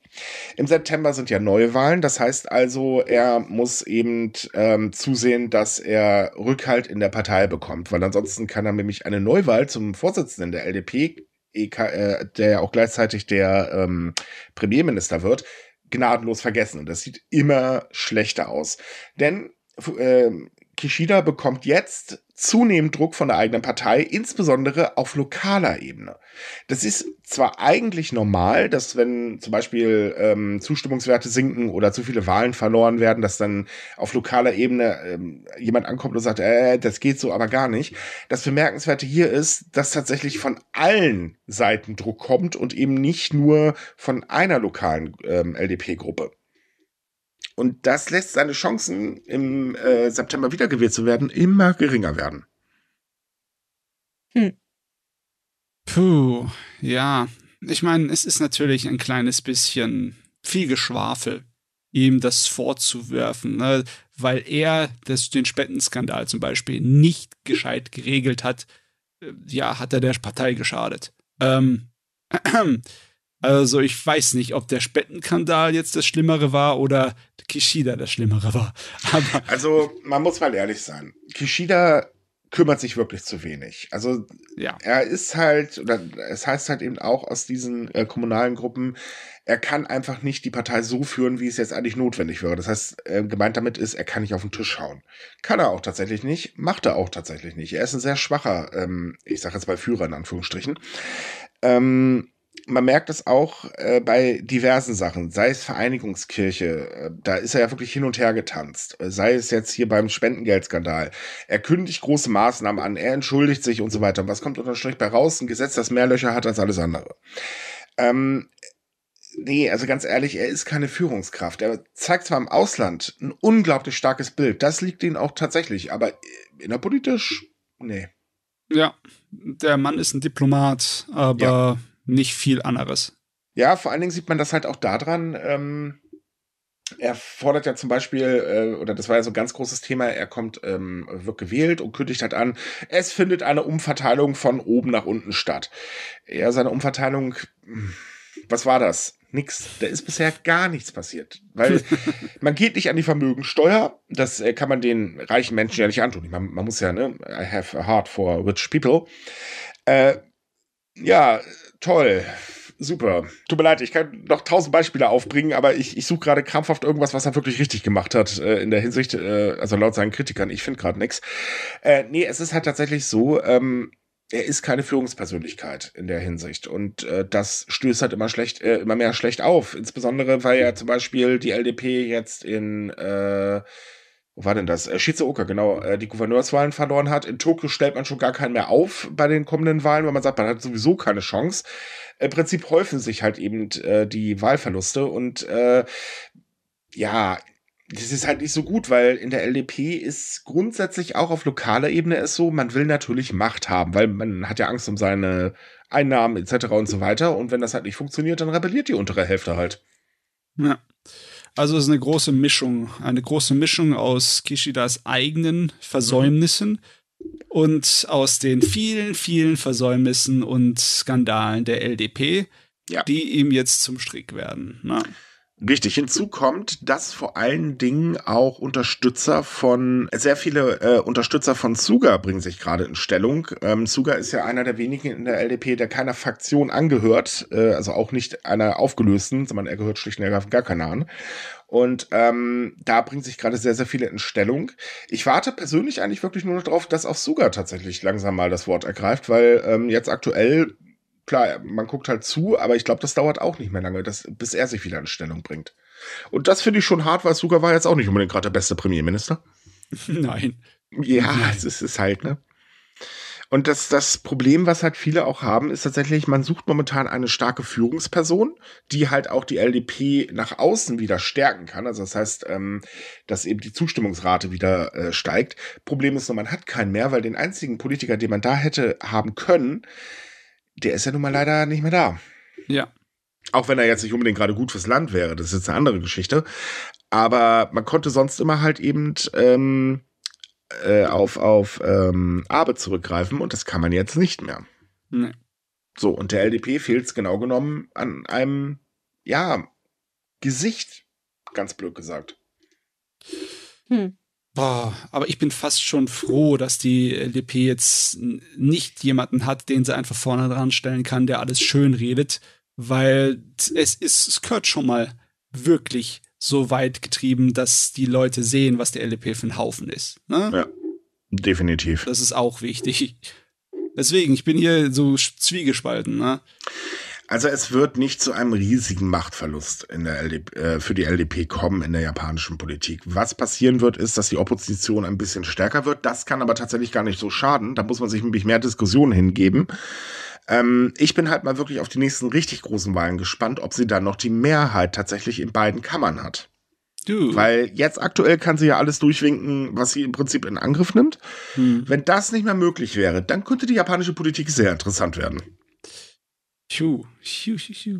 Im September sind ja Neuwahlen. Das heißt also, er muss eben ähm, zusehen, dass er Rückhalt in der Partei bekommt, weil ansonsten kann er nämlich eine Neuwahl zum Vorsitzenden der LDP, e äh, der ja auch gleichzeitig der ähm, Premierminister wird, gnadenlos vergessen. Und das sieht immer schlechter aus. Denn äh, Kishida bekommt jetzt zunehmend Druck von der eigenen Partei, insbesondere auf lokaler Ebene. Das ist zwar eigentlich normal, dass wenn zum Beispiel ähm, Zustimmungswerte sinken oder zu viele Wahlen verloren werden, dass dann auf lokaler Ebene ähm, jemand ankommt und sagt, äh, das geht so aber gar nicht. Das Bemerkenswerte hier ist, dass tatsächlich von allen Seiten Druck kommt und eben nicht nur von einer lokalen ähm, LDP-Gruppe. Und das lässt seine Chancen, im äh, September wiedergewählt zu werden, immer geringer werden. Hm. Puh, ja. Ich meine, es ist natürlich ein kleines bisschen viel Geschwafel, ihm das vorzuwerfen, ne? weil er das, den Spendenskandal zum Beispiel nicht gescheit geregelt hat. Äh, ja, hat er der Partei geschadet. Ähm, <clears throat> äh, also ich weiß nicht, ob der Spettenkandal jetzt das Schlimmere war oder Kishida das Schlimmere war. <laughs> Aber also man muss mal ehrlich sein. Kishida kümmert sich wirklich zu wenig. Also ja. er ist halt, oder es heißt halt eben auch aus diesen äh, kommunalen Gruppen, er kann einfach nicht die Partei so führen, wie es jetzt eigentlich notwendig wäre. Das heißt, äh, gemeint damit ist, er kann nicht auf den Tisch hauen. Kann er auch tatsächlich nicht, macht er auch tatsächlich nicht. Er ist ein sehr schwacher, ähm, ich sage jetzt mal Führer in Anführungsstrichen. Ähm, man merkt es auch äh, bei diversen Sachen, sei es Vereinigungskirche, äh, da ist er ja wirklich hin und her getanzt, äh, sei es jetzt hier beim Spendengeldskandal. Er kündigt große Maßnahmen an, er entschuldigt sich und so weiter. Und was kommt unter Strich bei raus? Ein Gesetz, das mehr Löcher hat als alles andere. Ähm, nee, also ganz ehrlich, er ist keine Führungskraft. Er zeigt zwar im Ausland ein unglaublich starkes Bild, das liegt ihm auch tatsächlich, aber innerpolitisch, nee. Ja, der Mann ist ein Diplomat, aber ja nicht viel anderes. Ja, vor allen Dingen sieht man das halt auch daran, ähm, er fordert ja zum Beispiel, äh, oder das war ja so ein ganz großes Thema, er kommt, ähm, wird gewählt und kündigt halt an, es findet eine Umverteilung von oben nach unten statt. Ja, seine Umverteilung, hm, was war das? Nix. Da ist bisher gar nichts passiert. Weil <laughs> man geht nicht an die Vermögensteuer. Das äh, kann man den reichen Menschen ja nicht antun. Man, man muss ja, ne, I have a heart for rich people. Äh, ja, toll. Super. Tut mir leid, ich kann noch tausend Beispiele aufbringen, aber ich, ich suche gerade krampfhaft irgendwas, was er wirklich richtig gemacht hat äh, in der Hinsicht, äh, also laut seinen Kritikern. Ich finde gerade nichts. Äh, nee, es ist halt tatsächlich so, ähm, er ist keine Führungspersönlichkeit in der Hinsicht. Und äh, das stößt halt immer schlecht, äh, immer mehr schlecht auf. Insbesondere, weil ja zum Beispiel die LDP jetzt in äh, wo war denn das? Äh, Shizuoka, genau, äh, die Gouverneurswahlen verloren hat. In Tokio stellt man schon gar keinen mehr auf bei den kommenden Wahlen, weil man sagt, man hat sowieso keine Chance. Im Prinzip häufen sich halt eben äh, die Wahlverluste und äh, ja, das ist halt nicht so gut, weil in der LDP ist grundsätzlich auch auf lokaler Ebene es so, man will natürlich Macht haben, weil man hat ja Angst um seine Einnahmen etc. und so weiter. Und wenn das halt nicht funktioniert, dann rebelliert die untere Hälfte halt. Ja. Also es ist eine große Mischung, eine große Mischung aus Kishidas eigenen Versäumnissen und aus den vielen, vielen Versäumnissen und Skandalen der LDP, ja. die ihm jetzt zum Strick werden. Na? Ne? Richtig, hinzu kommt, dass vor allen Dingen auch Unterstützer von, sehr viele äh, Unterstützer von Suga bringen sich gerade in Stellung. Ähm, Suga ist ja einer der wenigen in der LDP, der keiner Fraktion angehört, äh, also auch nicht einer aufgelösten, sondern er gehört schlicht und ergreifend gar keiner an. Und ähm, da bringt sich gerade sehr, sehr viele in Stellung. Ich warte persönlich eigentlich wirklich nur noch darauf, dass auch Suga tatsächlich langsam mal das Wort ergreift, weil ähm, jetzt aktuell klar, man guckt halt zu, aber ich glaube, das dauert auch nicht mehr lange, dass, bis er sich wieder in Stellung bringt. Und das finde ich schon hart, weil Suga war jetzt auch nicht unbedingt gerade der beste Premierminister. <laughs> Nein. Ja, es ist, ist halt, ne? Und das, das Problem, was halt viele auch haben, ist tatsächlich, man sucht momentan eine starke Führungsperson, die halt auch die LDP nach außen wieder stärken kann. Also das heißt, ähm, dass eben die Zustimmungsrate wieder äh, steigt. Problem ist nur, man hat keinen mehr, weil den einzigen Politiker, den man da hätte haben können, der ist ja nun mal leider nicht mehr da. Ja. Auch wenn er jetzt nicht unbedingt gerade gut fürs Land wäre, das ist jetzt eine andere Geschichte. Aber man konnte sonst immer halt eben ähm, äh, auf, auf ähm, Abe zurückgreifen und das kann man jetzt nicht mehr. Nee. So, und der LDP fehlt es genau genommen an einem, ja, Gesicht, ganz blöd gesagt. Hm. Boah, aber ich bin fast schon froh, dass die äh, LDP jetzt nicht jemanden hat, den sie einfach vorne dran stellen kann, der alles schön redet, weil es ist, es gehört schon mal wirklich so weit getrieben, dass die Leute sehen, was der LDP für ein Haufen ist. Ne? Ja, definitiv. Das ist auch wichtig. Deswegen, ich bin hier so zwiegespalten. Ne? Also es wird nicht zu einem riesigen Machtverlust in der LDP, äh, für die LDP kommen in der japanischen Politik. Was passieren wird, ist, dass die Opposition ein bisschen stärker wird. Das kann aber tatsächlich gar nicht so schaden. Da muss man sich nämlich mehr Diskussionen hingeben. Ähm, ich bin halt mal wirklich auf die nächsten richtig großen Wahlen gespannt, ob sie dann noch die Mehrheit tatsächlich in beiden Kammern hat. Du. Weil jetzt aktuell kann sie ja alles durchwinken, was sie im Prinzip in Angriff nimmt. Hm. Wenn das nicht mehr möglich wäre, dann könnte die japanische Politik sehr interessant werden. Tschu. Tschu, tschu, tschu.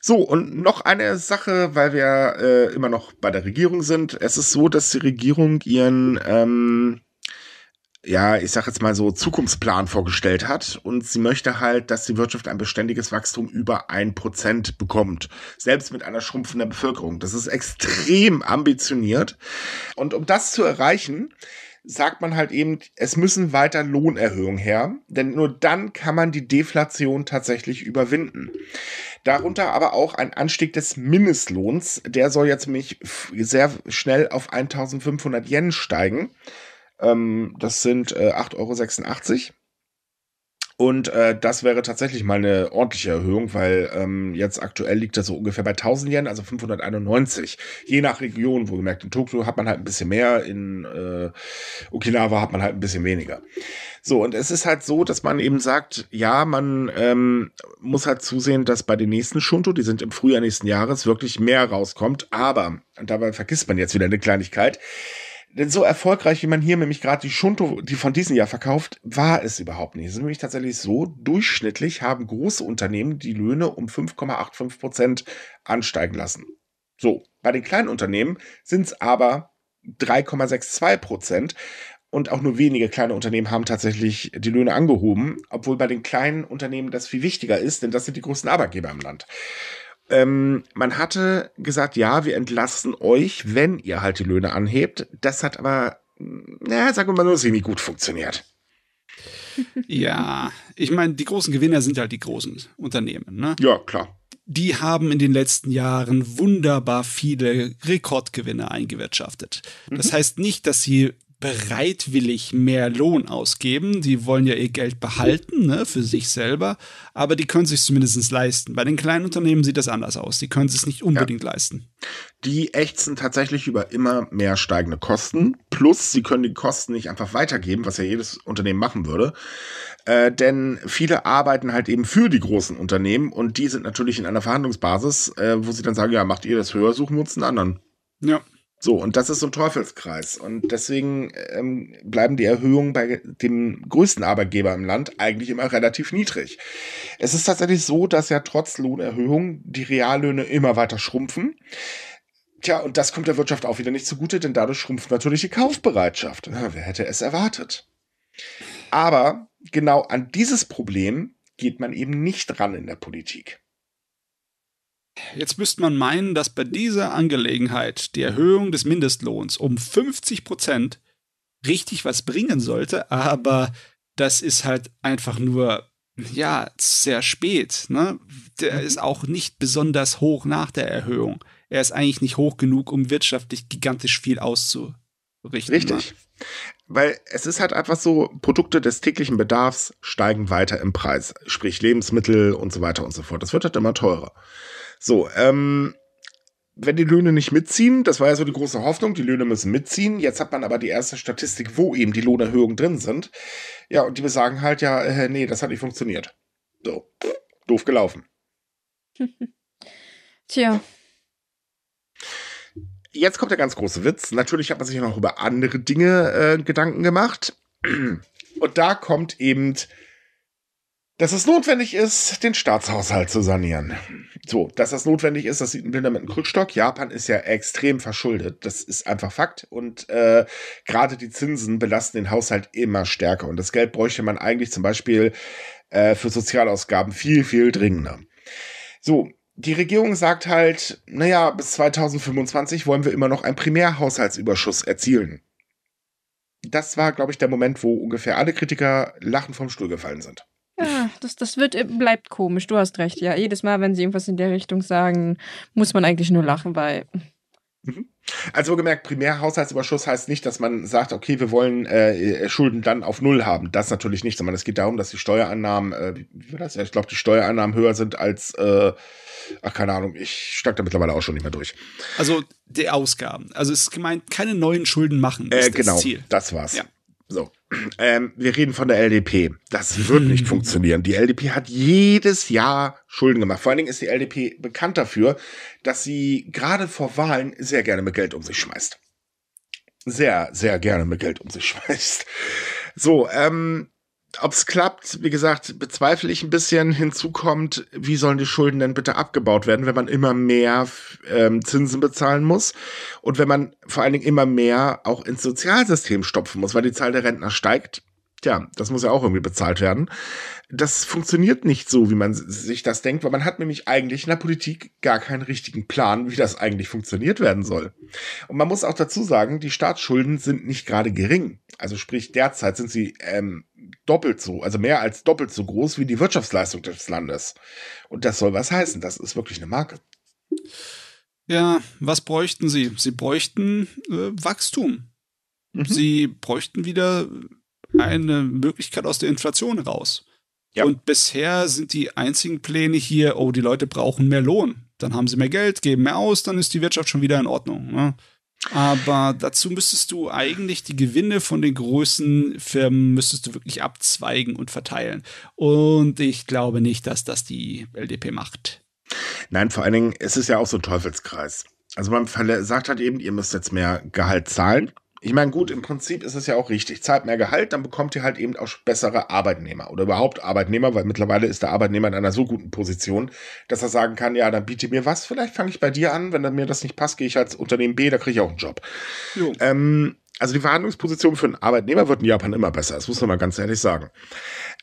So, und noch eine Sache, weil wir äh, immer noch bei der Regierung sind. Es ist so, dass die Regierung ihren, ähm, ja, ich sag jetzt mal so, Zukunftsplan vorgestellt hat und sie möchte halt, dass die Wirtschaft ein beständiges Wachstum über ein Prozent bekommt, selbst mit einer schrumpfenden Bevölkerung. Das ist extrem ambitioniert. Und um das zu erreichen, sagt man halt eben, es müssen weiter Lohnerhöhungen her, denn nur dann kann man die Deflation tatsächlich überwinden. Darunter aber auch ein Anstieg des Mindestlohns, der soll jetzt nämlich sehr schnell auf 1500 Yen steigen. Ähm, das sind 8,86 äh, Euro. Und äh, das wäre tatsächlich mal eine ordentliche Erhöhung, weil ähm, jetzt aktuell liegt das so ungefähr bei 1000 Yen, also 591. Je nach Region, wo gemerkt, in Tokio hat man halt ein bisschen mehr, in äh, Okinawa hat man halt ein bisschen weniger. So, und es ist halt so, dass man eben sagt, ja, man ähm, muss halt zusehen, dass bei den nächsten Shunto, die sind im Frühjahr nächsten Jahres, wirklich mehr rauskommt. Aber, und dabei vergisst man jetzt wieder eine Kleinigkeit, denn so erfolgreich, wie man hier nämlich gerade die Schunto, die von diesem Jahr verkauft, war es überhaupt nicht. Es ist nämlich tatsächlich so, durchschnittlich haben große Unternehmen die Löhne um 5,85 Prozent ansteigen lassen. So, bei den kleinen Unternehmen sind es aber 3,62 Prozent. Und auch nur wenige kleine Unternehmen haben tatsächlich die Löhne angehoben, obwohl bei den kleinen Unternehmen das viel wichtiger ist, denn das sind die größten Arbeitgeber im Land. Ähm, man hatte gesagt, ja, wir entlassen euch, wenn ihr halt die Löhne anhebt. Das hat aber, naja, sagen wir mal so, semi gut funktioniert. Ja, ich meine, die großen Gewinner sind halt die großen Unternehmen, ne? Ja, klar. Die haben in den letzten Jahren wunderbar viele Rekordgewinne eingewirtschaftet. Das mhm. heißt nicht, dass sie bereitwillig mehr Lohn ausgeben. Die wollen ja ihr Geld behalten, ne, für sich selber, aber die können es sich zumindest leisten. Bei den kleinen Unternehmen sieht das anders aus. Die können es nicht unbedingt ja. leisten. Die ächzen tatsächlich über immer mehr steigende Kosten. Plus, sie können die Kosten nicht einfach weitergeben, was ja jedes Unternehmen machen würde. Äh, denn viele arbeiten halt eben für die großen Unternehmen und die sind natürlich in einer Verhandlungsbasis, äh, wo sie dann sagen, ja, macht ihr das höher, suchen wir uns einen anderen. Ja. So, und das ist so ein Teufelskreis. Und deswegen ähm, bleiben die Erhöhungen bei dem größten Arbeitgeber im Land eigentlich immer relativ niedrig. Es ist tatsächlich so, dass ja trotz Lohnerhöhungen die Reallöhne immer weiter schrumpfen. Tja, und das kommt der Wirtschaft auch wieder nicht zugute, denn dadurch schrumpft natürlich die Kaufbereitschaft. Na, wer hätte es erwartet? Aber genau an dieses Problem geht man eben nicht ran in der Politik. Jetzt müsste man meinen, dass bei dieser Angelegenheit die Erhöhung des Mindestlohns um 50 Prozent richtig was bringen sollte, aber das ist halt einfach nur, ja, sehr spät. Ne? Der mhm. ist auch nicht besonders hoch nach der Erhöhung. Er ist eigentlich nicht hoch genug, um wirtschaftlich gigantisch viel auszurichten. Ne? Richtig. Weil es ist halt einfach so, Produkte des täglichen Bedarfs steigen weiter im Preis, sprich Lebensmittel und so weiter und so fort. Das wird halt immer teurer. So, ähm, wenn die Löhne nicht mitziehen, das war ja so die große Hoffnung, die Löhne müssen mitziehen. Jetzt hat man aber die erste Statistik, wo eben die Lohnerhöhungen drin sind. Ja, und die besagen halt, ja, äh, nee, das hat nicht funktioniert. So, doof gelaufen. <laughs> Tja. Jetzt kommt der ganz große Witz. Natürlich hat man sich ja noch über andere Dinge äh, Gedanken gemacht. <clears throat> Und da kommt eben dass es notwendig ist, den Staatshaushalt zu sanieren. So, dass das notwendig ist, das sieht ein Blinder mit einem Krückstock. Japan ist ja extrem verschuldet. Das ist einfach Fakt. Und äh, gerade die Zinsen belasten den Haushalt immer stärker. Und das Geld bräuchte man eigentlich zum Beispiel äh, für Sozialausgaben viel, viel dringender. So, die Regierung sagt halt, naja, bis 2025 wollen wir immer noch einen Primärhaushaltsüberschuss erzielen. Das war, glaube ich, der Moment, wo ungefähr alle Kritiker lachend vom Stuhl gefallen sind. Ja, ah, das, das wird, äh, bleibt komisch. Du hast recht. Ja, jedes Mal, wenn sie irgendwas in der Richtung sagen, muss man eigentlich nur lachen, weil. Mhm. Also gemerkt, Primärhaushaltsüberschuss heißt nicht, dass man sagt, okay, wir wollen äh, Schulden dann auf Null haben. Das natürlich nicht, sondern es geht darum, dass die Steuereinnahmen, äh, wie war das? Ich glaube, die Steuerannahmen höher sind als, äh, ach keine Ahnung, ich steig da mittlerweile auch schon nicht mehr durch. Also die Ausgaben. Also es ist gemeint, keine neuen Schulden machen. Äh, ist genau, das, Ziel. das war's. Ja. So ähm, wir reden von der LDP. Das wird nicht <laughs> funktionieren. Die LDP hat jedes Jahr Schulden gemacht. Vor allen Dingen ist die LDP bekannt dafür, dass sie gerade vor Wahlen sehr gerne mit Geld um sich schmeißt. Sehr, sehr gerne mit Geld um sich <laughs> schmeißt. So, ähm, ob es klappt, wie gesagt, bezweifle ich ein bisschen. Hinzu kommt, wie sollen die Schulden denn bitte abgebaut werden, wenn man immer mehr ähm, Zinsen bezahlen muss und wenn man vor allen Dingen immer mehr auch ins Sozialsystem stopfen muss, weil die Zahl der Rentner steigt. Tja, das muss ja auch irgendwie bezahlt werden. Das funktioniert nicht so, wie man sich das denkt, weil man hat nämlich eigentlich in der Politik gar keinen richtigen Plan, wie das eigentlich funktioniert werden soll. Und man muss auch dazu sagen, die Staatsschulden sind nicht gerade gering. Also sprich, derzeit sind sie ähm, doppelt so, also mehr als doppelt so groß wie die Wirtschaftsleistung des Landes. Und das soll was heißen. Das ist wirklich eine Marke. Ja, was bräuchten sie? Sie bräuchten äh, Wachstum. Mhm. Sie bräuchten wieder eine Möglichkeit aus der Inflation raus. Ja. Und bisher sind die einzigen Pläne hier, oh, die Leute brauchen mehr Lohn. Dann haben sie mehr Geld, geben mehr aus, dann ist die Wirtschaft schon wieder in Ordnung. Ne? Aber dazu müsstest du eigentlich die Gewinne von den großen Firmen müsstest du wirklich abzweigen und verteilen. Und ich glaube nicht, dass das die LDP macht. Nein, vor allen Dingen es ist ja auch so ein Teufelskreis. Also man sagt halt eben, ihr müsst jetzt mehr Gehalt zahlen ich meine, gut, im Prinzip ist es ja auch richtig. Zahlt mehr Gehalt, dann bekommt ihr halt eben auch bessere Arbeitnehmer oder überhaupt Arbeitnehmer, weil mittlerweile ist der Arbeitnehmer in einer so guten Position, dass er sagen kann, ja, dann biete mir was, vielleicht fange ich bei dir an, wenn mir das nicht passt, gehe ich als Unternehmen B, da kriege ich auch einen Job. Ähm, also die Verhandlungsposition für einen Arbeitnehmer wird in Japan immer besser, das muss man mal ganz ehrlich sagen.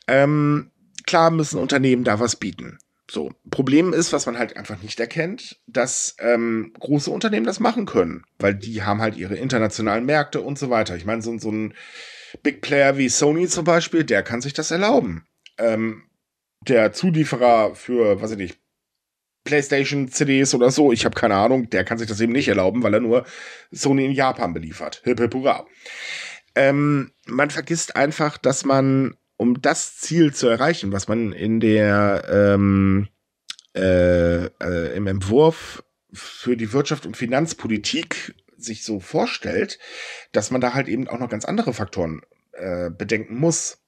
Ähm, klar müssen Unternehmen da was bieten. So, Problem ist, was man halt einfach nicht erkennt, dass ähm, große Unternehmen das machen können, weil die haben halt ihre internationalen Märkte und so weiter. Ich meine, so, so ein Big Player wie Sony zum Beispiel, der kann sich das erlauben. Ähm, der Zulieferer für, was weiß ich, PlayStation CDs oder so, ich habe keine Ahnung, der kann sich das eben nicht erlauben, weil er nur Sony in Japan beliefert. Hip, hip, hurra. Ähm, man vergisst einfach, dass man um das Ziel zu erreichen, was man in der ähm, äh, äh, im Entwurf für die Wirtschaft und Finanzpolitik sich so vorstellt, dass man da halt eben auch noch ganz andere Faktoren äh, bedenken muss.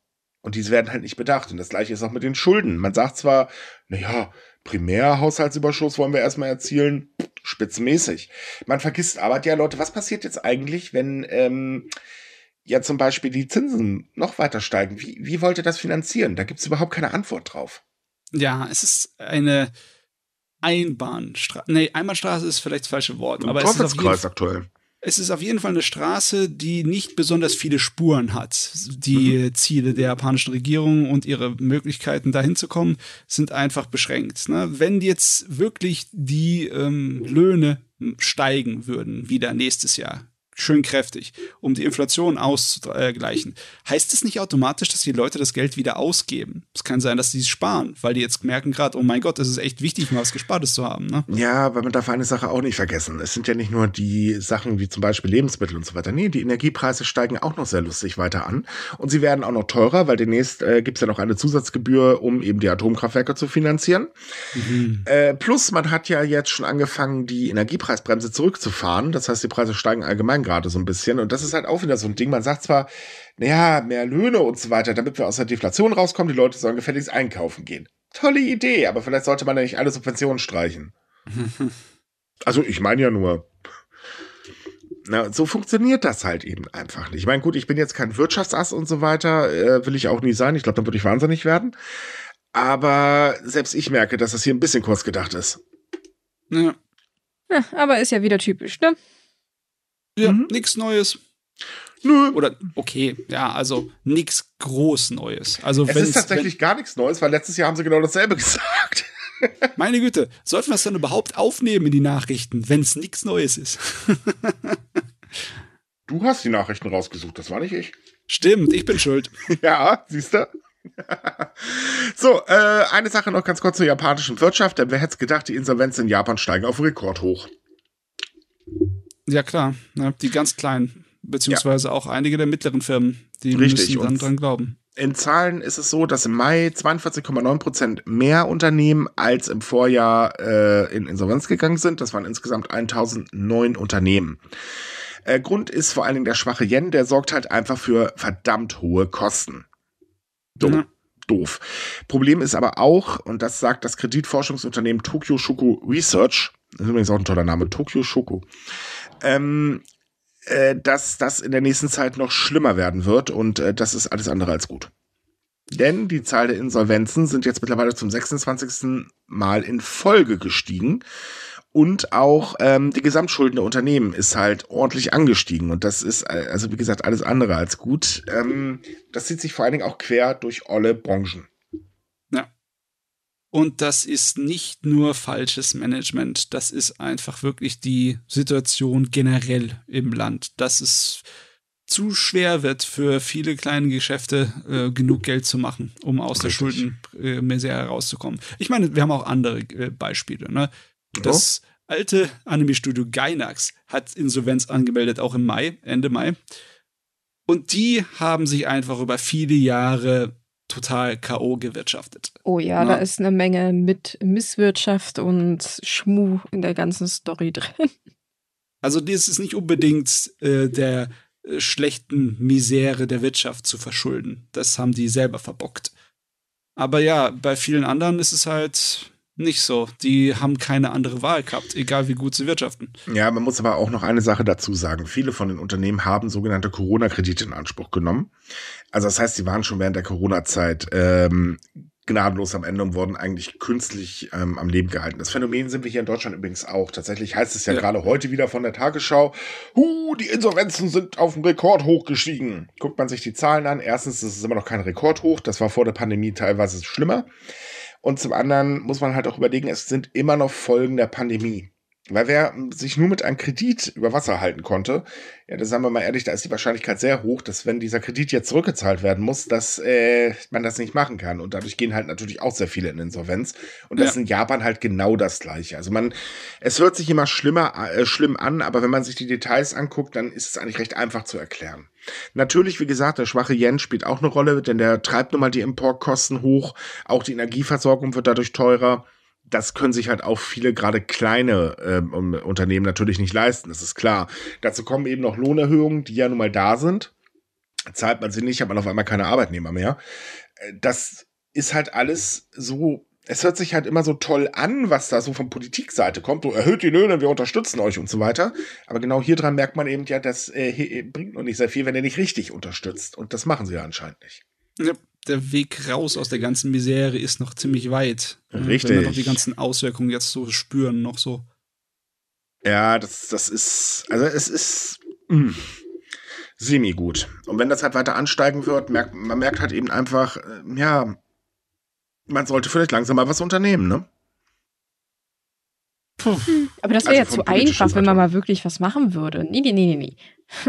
Und diese werden halt nicht bedacht. Und das gleiche ist auch mit den Schulden. Man sagt zwar, naja, Primärhaushaltsüberschuss wollen wir erstmal erzielen, spitzenmäßig. Man vergisst aber, ja Leute, was passiert jetzt eigentlich, wenn ähm, ja zum Beispiel die Zinsen noch weiter steigen. Wie, wie wollt ihr das finanzieren? Da gibt es überhaupt keine Antwort drauf. Ja, es ist eine Einbahnstraße. Nee, Einbahnstraße ist vielleicht das falsche Wort. Ein aber es ist auf jeden aktuell. Es ist auf jeden Fall eine Straße, die nicht besonders viele Spuren hat. Die mhm. Ziele der japanischen Regierung und ihre Möglichkeiten, dahin zu kommen, sind einfach beschränkt. Ne? Wenn jetzt wirklich die ähm, Löhne steigen würden, wieder nächstes Jahr, schön kräftig, um die Inflation auszugleichen. Heißt das nicht automatisch, dass die Leute das Geld wieder ausgeben? Es kann sein, dass sie es sparen, weil die jetzt merken gerade, oh mein Gott, es ist echt wichtig, mal was Gespartes zu haben. Ne? Ja, aber man darf eine Sache auch nicht vergessen. Es sind ja nicht nur die Sachen wie zum Beispiel Lebensmittel und so weiter. Nee, die Energiepreise steigen auch noch sehr lustig weiter an. Und sie werden auch noch teurer, weil demnächst äh, gibt es ja noch eine Zusatzgebühr, um eben die Atomkraftwerke zu finanzieren. Mhm. Äh, plus, man hat ja jetzt schon angefangen, die Energiepreisbremse zurückzufahren. Das heißt, die Preise steigen allgemein gerade gerade so ein bisschen. Und das ist halt auch wieder so ein Ding. Man sagt zwar, naja, mehr Löhne und so weiter, damit wir aus der Deflation rauskommen, die Leute sollen gefälligst einkaufen gehen. Tolle Idee, aber vielleicht sollte man ja nicht alle Subventionen streichen. <laughs> also ich meine ja nur. Na, so funktioniert das halt eben einfach nicht. Ich meine, gut, ich bin jetzt kein Wirtschaftsass und so weiter, äh, will ich auch nie sein. Ich glaube, dann würde ich wahnsinnig werden. Aber selbst ich merke, dass das hier ein bisschen kurz gedacht ist. Ja. ja aber ist ja wieder typisch, ne? Ja, mhm. nichts Neues. Nö. Oder okay, ja, also nichts groß Neues. Also es ist tatsächlich gar nichts Neues, weil letztes Jahr haben sie genau dasselbe <laughs> gesagt. Meine Güte, sollten wir es dann überhaupt aufnehmen in die Nachrichten, wenn es nichts Neues ist? <laughs> du hast die Nachrichten rausgesucht, das war nicht ich. Stimmt, ich bin schuld. <laughs> ja, siehst du? so, äh, eine Sache noch ganz kurz zur japanischen Wirtschaft. Denn wer hätte es gedacht, die Insolvenzen in Japan steigen auf Rekord hoch. Ja, klar. Ne? Die ganz kleinen, beziehungsweise ja. auch einige der mittleren Firmen, die Richtig. müssen dann dran glauben. In Zahlen ist es so, dass im Mai 42,9 Prozent mehr Unternehmen als im Vorjahr äh, in Insolvenz gegangen sind. Das waren insgesamt 1009 Unternehmen. Äh, Grund ist vor allen Dingen der schwache Yen, der sorgt halt einfach für verdammt hohe Kosten. Dumm. Ja. Doof. Problem ist aber auch, und das sagt das Kreditforschungsunternehmen Tokyo Shoko Research, das ist übrigens auch ein toller Name, Tokyo Shoko ähm, äh, dass das in der nächsten Zeit noch schlimmer werden wird und äh, das ist alles andere als gut. Denn die Zahl der Insolvenzen sind jetzt mittlerweile zum 26. Mal in Folge gestiegen. Und auch ähm, die Gesamtschulden der Unternehmen ist halt ordentlich angestiegen. Und das ist, äh, also wie gesagt, alles andere als gut. Ähm, das zieht sich vor allen Dingen auch quer durch alle Branchen. Und das ist nicht nur falsches Management, das ist einfach wirklich die Situation generell im Land, dass es zu schwer wird für viele kleine Geschäfte, äh, genug Geld zu machen, um aus Richtig. der Schuldenmisere äh, herauszukommen. Ich meine, wir haben auch andere äh, Beispiele. Ne? Das oh. alte Anime-Studio Gainax hat Insolvenz angemeldet, auch im Mai, Ende Mai. Und die haben sich einfach über viele Jahre total K.O. gewirtschaftet. Oh ja, Na? da ist eine Menge mit Misswirtschaft und Schmu in der ganzen Story drin. Also das ist nicht unbedingt äh, der äh, schlechten Misere der Wirtschaft zu verschulden. Das haben die selber verbockt. Aber ja, bei vielen anderen ist es halt nicht so. Die haben keine andere Wahl gehabt, egal wie gut sie wirtschaften. Ja, man muss aber auch noch eine Sache dazu sagen. Viele von den Unternehmen haben sogenannte Corona-Kredite in Anspruch genommen. Also das heißt, sie waren schon während der Corona-Zeit ähm, gnadenlos am Ende und wurden eigentlich künstlich ähm, am Leben gehalten. Das Phänomen sind wir hier in Deutschland übrigens auch. Tatsächlich heißt es ja, ja. gerade heute wieder von der Tagesschau, huh, die Insolvenzen sind auf den Rekordhoch gestiegen. Guckt man sich die Zahlen an, erstens, das ist immer noch kein Rekordhoch, das war vor der Pandemie teilweise schlimmer. Und zum anderen muss man halt auch überlegen, es sind immer noch Folgen der Pandemie. Weil wer hm, sich nur mit einem Kredit über Wasser halten konnte, ja, da sagen wir mal ehrlich, da ist die Wahrscheinlichkeit sehr hoch, dass wenn dieser Kredit jetzt zurückgezahlt werden muss, dass äh, man das nicht machen kann. Und dadurch gehen halt natürlich auch sehr viele in Insolvenz. Und das ja. ist in Japan halt genau das Gleiche. Also man, es hört sich immer schlimmer, äh, schlimm an, aber wenn man sich die Details anguckt, dann ist es eigentlich recht einfach zu erklären. Natürlich, wie gesagt, der schwache Yen spielt auch eine Rolle, denn der treibt nun mal die Importkosten hoch. Auch die Energieversorgung wird dadurch teurer das können sich halt auch viele gerade kleine ähm, Unternehmen natürlich nicht leisten, das ist klar. Dazu kommen eben noch Lohnerhöhungen, die ja nun mal da sind. Zahlt man sie nicht, hat man auf einmal keine Arbeitnehmer mehr. Äh, das ist halt alles so, es hört sich halt immer so toll an, was da so von Politikseite kommt. So erhöht die Löhne, wir unterstützen euch und so weiter. Aber genau hier dran merkt man eben ja, das äh, bringt noch nicht sehr viel, wenn ihr nicht richtig unterstützt. Und das machen sie ja anscheinend nicht. Ja der Weg raus aus der ganzen Misere ist noch ziemlich weit. Richtig. Ne? Wenn wir noch die ganzen Auswirkungen jetzt so spüren, noch so. Ja, das, das ist, also es ist hm, semi-gut. Und wenn das halt weiter ansteigen wird, merkt, man merkt halt eben einfach, äh, ja, man sollte vielleicht langsam mal was unternehmen, ne? Puh. Hm, aber das wäre also ja zu einfach, Faktor. wenn man mal wirklich was machen würde. Nee, nee, nee, nee,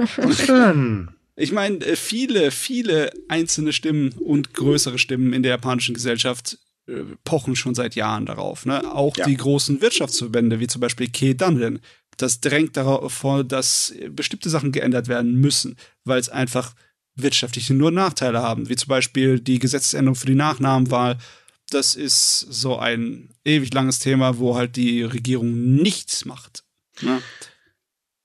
nee. Schön. <laughs> Ich meine, äh, viele, viele einzelne Stimmen und größere Stimmen in der japanischen Gesellschaft äh, pochen schon seit Jahren darauf. Ne? Auch ja. die großen Wirtschaftsverbände, wie zum Beispiel Keidanren, das drängt darauf vor, dass bestimmte Sachen geändert werden müssen, weil es einfach wirtschaftliche nur Nachteile haben, wie zum Beispiel die Gesetzesänderung für die Nachnamenwahl. Das ist so ein ewig langes Thema, wo halt die Regierung nichts macht. Ne?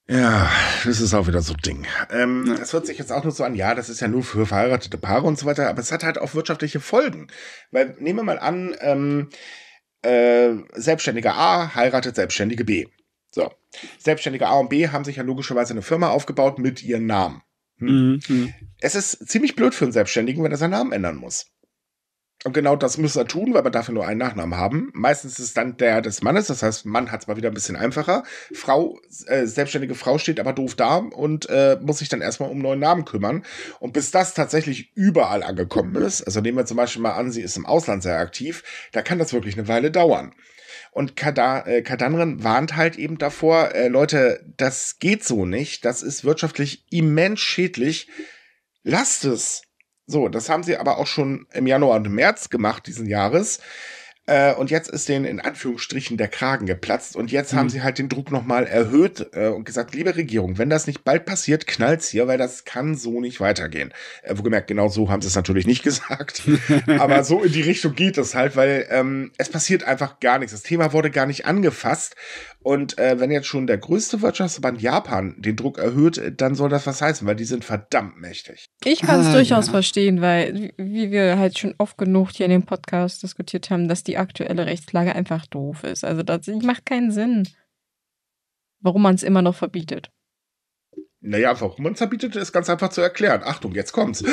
Ja, das ist auch wieder so ein Ding. Ähm, ja. Das hört sich jetzt auch nur so an, ja, das ist ja nur für verheiratete Paare und so weiter, aber es hat halt auch wirtschaftliche Folgen. Weil nehmen wir mal an, ähm, äh, Selbstständiger A heiratet Selbstständige B. So, Selbstständige A und B haben sich ja logischerweise eine Firma aufgebaut mit ihren Namen. Hm. Mhm, mhm. Es ist ziemlich blöd für einen Selbstständigen, wenn er seinen Namen ändern muss. Und genau das muss er tun, weil man dafür nur einen Nachnamen haben. Meistens ist es dann der des Mannes, das heißt, Mann hat es mal wieder ein bisschen einfacher. Frau, äh, selbstständige Frau steht aber doof da und äh, muss sich dann erstmal um neuen Namen kümmern. Und bis das tatsächlich überall angekommen ist, also nehmen wir zum Beispiel mal an, sie ist im Ausland sehr aktiv, da kann das wirklich eine Weile dauern. Und äh, Kadanren warnt halt eben davor, äh, Leute, das geht so nicht, das ist wirtschaftlich immens schädlich. Lasst es. So, das haben sie aber auch schon im Januar und im März gemacht diesen Jahres. Äh, und jetzt ist denen in Anführungsstrichen der Kragen geplatzt. Und jetzt mhm. haben sie halt den Druck nochmal erhöht äh, und gesagt, liebe Regierung, wenn das nicht bald passiert, knallt's hier, weil das kann so nicht weitergehen. Äh, gemerkt, genau so haben sie es natürlich nicht <laughs> gesagt. aber so in die Richtung geht es halt, weil ähm, es passiert einfach gar nichts. Das Thema wurde gar nicht angefasst. Und äh, wenn jetzt schon der größte Wirtschaftsverband Japan den Druck erhöht, dann soll das was heißen, weil die sind verdammt mächtig. Ich kann es ah, durchaus ja. verstehen, weil, wie wir halt schon oft genug hier in dem Podcast diskutiert haben, dass die aktuelle Rechtslage einfach doof ist. Also das macht keinen Sinn, warum man es immer noch verbietet. Naja, warum man es verbietet, ist ganz einfach zu erklären. Achtung, jetzt kommt's.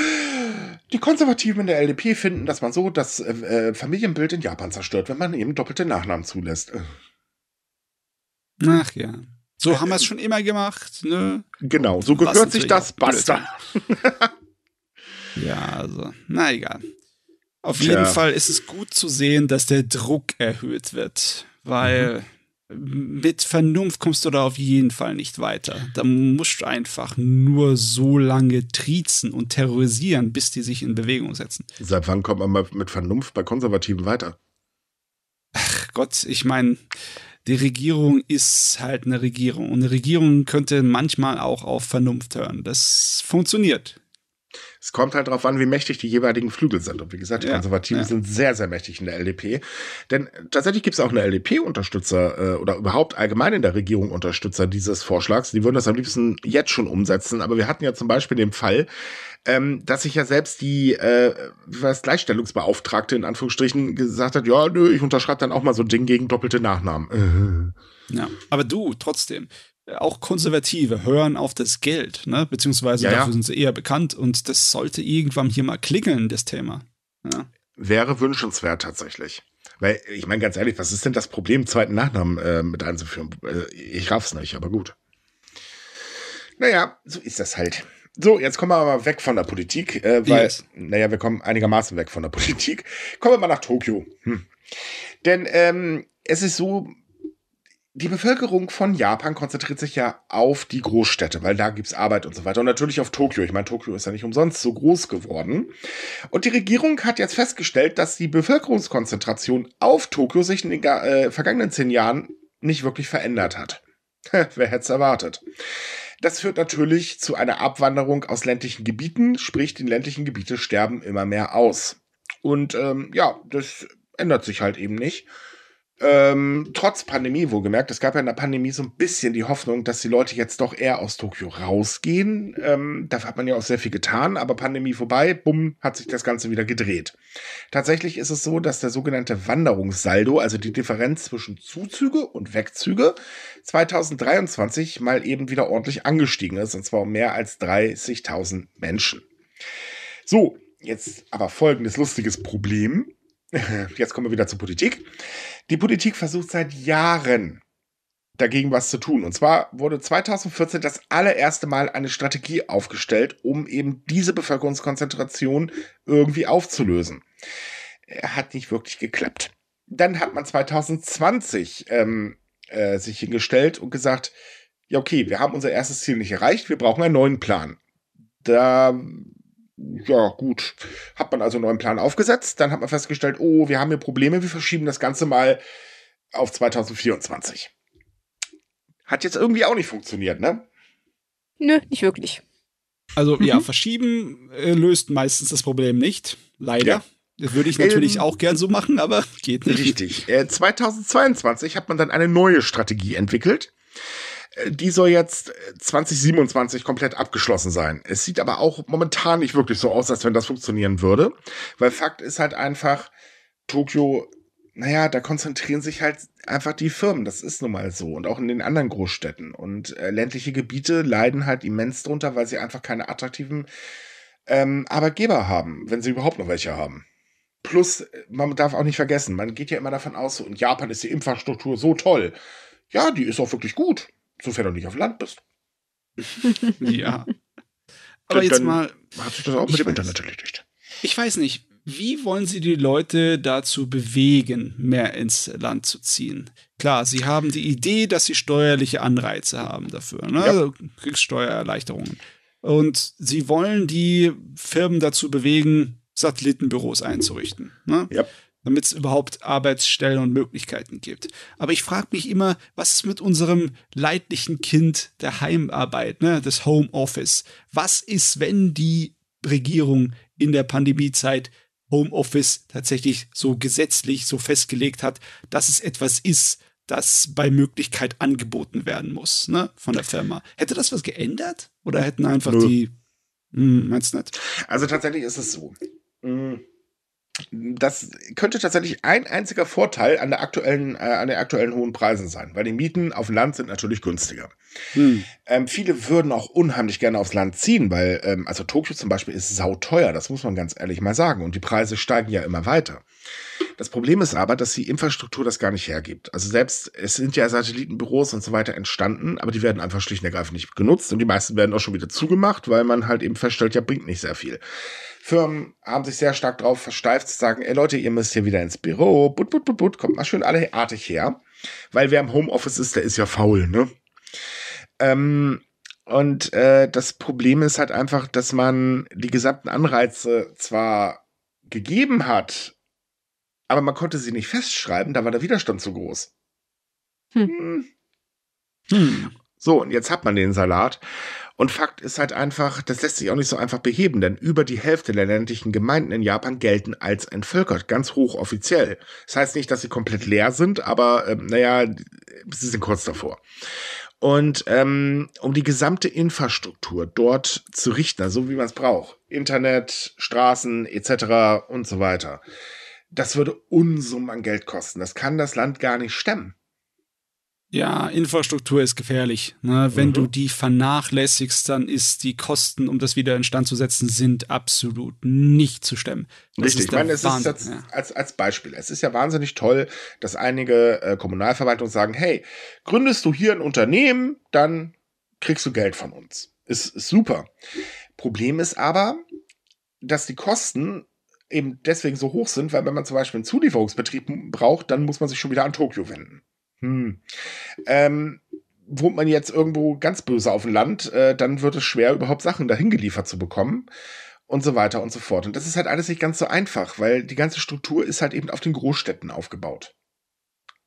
Die Konservativen in der LDP finden, dass man so das äh, Familienbild in Japan zerstört, wenn man eben doppelte Nachnamen zulässt. Ne? Ach ja. So haben wir es schon immer gemacht, ne? Genau, so gehört sich das, basta. <laughs> ja, also, na egal. Auf Tja. jeden Fall ist es gut zu sehen, dass der Druck erhöht wird, weil mhm. mit Vernunft kommst du da auf jeden Fall nicht weiter. Da musst du einfach nur so lange triezen und terrorisieren, bis die sich in Bewegung setzen. Seit wann kommt man mit Vernunft bei Konservativen weiter? Ach Gott, ich meine die Regierung ist halt eine Regierung. Und eine Regierung könnte manchmal auch auf Vernunft hören. Das funktioniert. Es kommt halt darauf an, wie mächtig die jeweiligen Flügel sind. Und wie gesagt, die ja, Konservativen ja. sind sehr, sehr mächtig in der LDP. Denn tatsächlich gibt es auch eine LDP-Unterstützer äh, oder überhaupt allgemein in der Regierung Unterstützer dieses Vorschlags. Die würden das am liebsten jetzt schon umsetzen. Aber wir hatten ja zum Beispiel den Fall, ähm, dass sich ja selbst die äh, was Gleichstellungsbeauftragte in Anführungsstrichen gesagt hat, ja, nö, ich unterschreibe dann auch mal so ein Ding gegen doppelte Nachnamen. Ja, aber du trotzdem, auch Konservative hören auf das Geld, ne? beziehungsweise ja, dafür ja. sind sie eher bekannt und das sollte irgendwann hier mal klingeln, das Thema. Ja. Wäre wünschenswert tatsächlich. Weil, ich meine, ganz ehrlich, was ist denn das Problem, zweiten Nachnamen äh, mit einzuführen? Äh, ich raff's nicht, aber gut. Naja, so ist das halt. So, jetzt kommen wir aber weg von der Politik, äh, weil, yes. naja, wir kommen einigermaßen weg von der Politik. Kommen wir mal nach Tokio. Hm. Denn ähm, es ist so, die Bevölkerung von Japan konzentriert sich ja auf die Großstädte, weil da gibt's Arbeit und so weiter. Und natürlich auf Tokio. Ich meine, Tokio ist ja nicht umsonst so groß geworden. Und die Regierung hat jetzt festgestellt, dass die Bevölkerungskonzentration auf Tokio sich in den äh, vergangenen zehn Jahren nicht wirklich verändert hat. <laughs> Wer hätte es erwartet? Das führt natürlich zu einer Abwanderung aus ländlichen Gebieten, sprich, die ländlichen Gebiete sterben immer mehr aus. Und ähm, ja, das ändert sich halt eben nicht. Ähm, trotz Pandemie wohlgemerkt, es gab ja in der Pandemie so ein bisschen die Hoffnung, dass die Leute jetzt doch eher aus Tokio rausgehen. Ähm, da hat man ja auch sehr viel getan, aber Pandemie vorbei, bumm, hat sich das Ganze wieder gedreht. Tatsächlich ist es so, dass der sogenannte Wanderungssaldo, also die Differenz zwischen Zuzüge und Wegzüge, 2023 mal eben wieder ordentlich angestiegen ist, und zwar um mehr als 30.000 Menschen. So, jetzt aber folgendes lustiges Problem. <laughs> Jetzt kommen wir wieder zur Politik. Die Politik versucht seit Jahren dagegen was zu tun. Und zwar wurde 2014 das allererste Mal eine Strategie aufgestellt, um eben diese Bevölkerungskonzentration irgendwie aufzulösen. Hat nicht wirklich geklappt. Dann hat man 2020 ähm, äh, sich hingestellt und gesagt, ja okay, wir haben unser erstes Ziel nicht erreicht, wir brauchen einen neuen Plan. Da ja, gut, hat man also einen neuen Plan aufgesetzt. Dann hat man festgestellt, oh, wir haben hier Probleme, wir verschieben das Ganze mal auf 2024. Hat jetzt irgendwie auch nicht funktioniert, ne? Nö, nicht wirklich. Also mhm. ja, verschieben äh, löst meistens das Problem nicht, leider. Ja. Das würde ich natürlich ähm, auch gern so machen, aber geht nicht. Richtig. Äh, 2022 hat man dann eine neue Strategie entwickelt. Äh, die soll jetzt 2027 äh, komplett abgeschlossen sein. Es sieht aber auch momentan nicht wirklich so aus, als wenn das funktionieren würde, weil Fakt ist halt einfach, Tokio, naja, da konzentrieren sich halt einfach die Firmen, das ist nun mal so und auch in den anderen Großstädten und äh, ländliche Gebiete leiden halt immens drunter, weil sie einfach keine attraktiven ähm, Arbeitgeber haben, wenn sie überhaupt noch welche haben. Plus, äh, man darf auch nicht vergessen, man geht ja immer davon aus, so in Japan ist die Infrastruktur so toll. Ja, die ist auch wirklich gut. Sofern du nicht auf Land bist. <laughs> ja. Aber dann, jetzt mal. Hat sich das auch mit dem weiß. Internet erledigt. Ich weiß nicht, wie wollen Sie die Leute dazu bewegen, mehr ins Land zu ziehen? Klar, Sie haben die Idee, dass Sie steuerliche Anreize haben dafür. Ne? Ja. Also Kriegssteuererleichterungen. Und Sie wollen die Firmen dazu bewegen, Satellitenbüros einzurichten. Ne? Ja damit es überhaupt Arbeitsstellen und Möglichkeiten gibt. Aber ich frage mich immer, was ist mit unserem leidlichen Kind der Heimarbeit, ne, des Homeoffice? Was ist, wenn die Regierung in der Pandemiezeit Homeoffice tatsächlich so gesetzlich so festgelegt hat, dass es etwas ist, das bei Möglichkeit angeboten werden muss, ne, von der Firma. Hätte das was geändert? Oder hätten einfach Nö. die. Hm, meinst du nicht? Also tatsächlich ist es so. Hm das könnte tatsächlich ein einziger Vorteil an, der aktuellen, äh, an den aktuellen hohen Preisen sein, weil die Mieten auf dem Land sind natürlich günstiger. Hm. Ähm, viele würden auch unheimlich gerne aufs Land ziehen, weil, ähm, also Tokio zum Beispiel ist sauteuer, das muss man ganz ehrlich mal sagen. Und die Preise steigen ja immer weiter. Das Problem ist aber, dass die Infrastruktur das gar nicht hergibt. Also selbst, es sind ja Satellitenbüros und so weiter entstanden, aber die werden einfach schlicht und ergreifend nicht genutzt und die meisten werden auch schon wieder zugemacht, weil man halt eben feststellt, ja, bringt nicht sehr viel. Firmen haben sich sehr stark darauf versteift, zu sagen, ey Leute, ihr müsst hier wieder ins Büro, but, but, but, but, kommt mal schön alle artig her. Weil wer im Homeoffice ist, der ist ja faul, ne? Ähm, und äh, das Problem ist halt einfach, dass man die gesamten Anreize zwar gegeben hat, aber man konnte sie nicht festschreiben, da war der Widerstand zu groß. Hm. Hm. hm. So, und jetzt hat man den Salat. Und Fakt ist halt einfach, das lässt sich auch nicht so einfach beheben, denn über die Hälfte der ländlichen Gemeinden in Japan gelten als entvölkert, ganz hochoffiziell. Das heißt nicht, dass sie komplett leer sind, aber äh, naja, sie sind kurz davor. Und ähm, um die gesamte Infrastruktur dort zu richten, so also wie man es braucht, Internet, Straßen etc. und so weiter, das würde Unsummen an Geld kosten. Das kann das Land gar nicht stemmen. Ja, Infrastruktur ist gefährlich. Ne? Wenn mhm. du die vernachlässigst, dann ist die Kosten, um das wieder instand zu setzen, sind absolut nicht zu stemmen. Das Richtig, ich meine, es ist jetzt als, als Beispiel. Es ist ja wahnsinnig toll, dass einige äh, Kommunalverwaltungen sagen, hey, gründest du hier ein Unternehmen, dann kriegst du Geld von uns. Ist, ist super. Problem ist aber, dass die Kosten eben deswegen so hoch sind, weil wenn man zum Beispiel einen Zulieferungsbetrieb braucht, dann muss man sich schon wieder an Tokio wenden. Hm. Ähm, wohnt man jetzt irgendwo ganz böse auf dem Land, äh, dann wird es schwer, überhaupt Sachen dahin geliefert zu bekommen und so weiter und so fort. Und das ist halt alles nicht ganz so einfach, weil die ganze Struktur ist halt eben auf den Großstädten aufgebaut.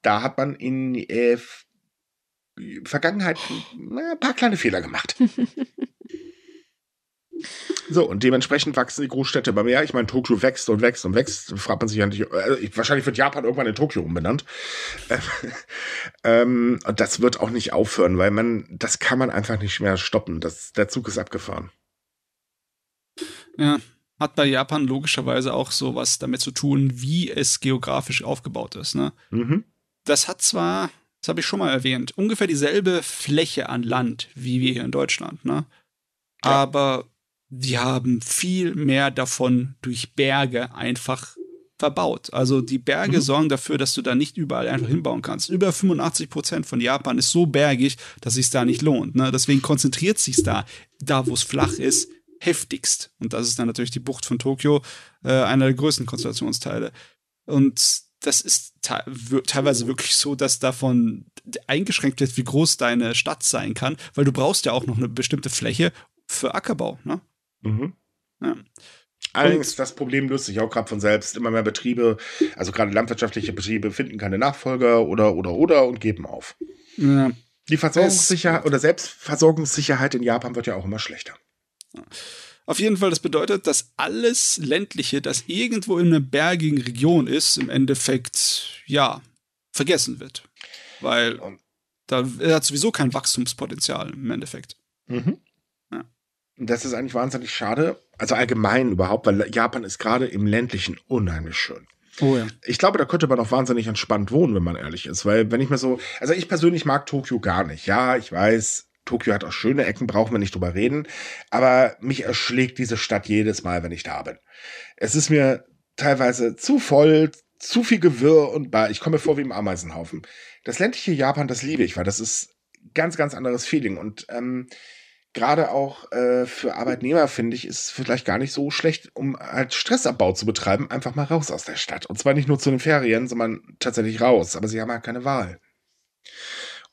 Da hat man in äh, Vergangenheit ein paar kleine Fehler gemacht. <laughs> So, und dementsprechend wachsen die Großstädte immer mehr. Ich meine, Tokio wächst und wächst und wächst. Fragt man sich ja nicht. Also wahrscheinlich wird Japan irgendwann in Tokio umbenannt. <laughs> ähm, und das wird auch nicht aufhören, weil man, das kann man einfach nicht mehr stoppen. Das, der Zug ist abgefahren. Ja, hat bei Japan logischerweise auch so was damit zu tun, wie es geografisch aufgebaut ist. Ne? Mhm. Das hat zwar, das habe ich schon mal erwähnt, ungefähr dieselbe Fläche an Land wie wir hier in Deutschland. Ne? Ja. Aber die haben viel mehr davon durch Berge einfach verbaut. Also die Berge mhm. sorgen dafür, dass du da nicht überall einfach hinbauen kannst. Über 85 Prozent von Japan ist so bergig, dass es sich da nicht lohnt. Ne? Deswegen konzentriert sich da, da wo es flach ist, heftigst. Und das ist dann natürlich die Bucht von Tokio, äh, einer der größten Konstellationsteile. Und das ist teilweise wirklich so, dass davon eingeschränkt wird, wie groß deine Stadt sein kann, weil du brauchst ja auch noch eine bestimmte Fläche für Ackerbau. Ne? Mhm. Ja. Allerdings das Problem löst sich auch gerade von selbst. Immer mehr Betriebe, also gerade landwirtschaftliche Betriebe, finden keine Nachfolger oder oder oder und geben auf. Ja. Die Versorgungssicherheit oder Selbstversorgungssicherheit in Japan wird ja auch immer schlechter. Auf jeden Fall, das bedeutet, dass alles ländliche, das irgendwo in einer bergigen Region ist, im Endeffekt ja vergessen wird, weil und da hat sowieso kein Wachstumspotenzial im Endeffekt. Mhm das ist eigentlich wahnsinnig schade. Also allgemein überhaupt, weil Japan ist gerade im ländlichen unheimlich schön. Oh ja. Ich glaube, da könnte man auch wahnsinnig entspannt wohnen, wenn man ehrlich ist. Weil wenn ich mir so, also ich persönlich mag Tokio gar nicht. Ja, ich weiß, Tokio hat auch schöne Ecken, brauchen wir nicht drüber reden. Aber mich erschlägt diese Stadt jedes Mal, wenn ich da bin. Es ist mir teilweise zu voll, zu viel Gewirr und Bar. Ich komme mir vor wie im Ameisenhaufen. Das ländliche Japan, das liebe ich, weil das ist ganz, ganz anderes Feeling. Und ähm, gerade auch äh, für Arbeitnehmer, finde ich, ist vielleicht gar nicht so schlecht, um halt Stressabbau zu betreiben, einfach mal raus aus der Stadt. Und zwar nicht nur zu den Ferien, sondern tatsächlich raus. Aber sie haben halt keine Wahl.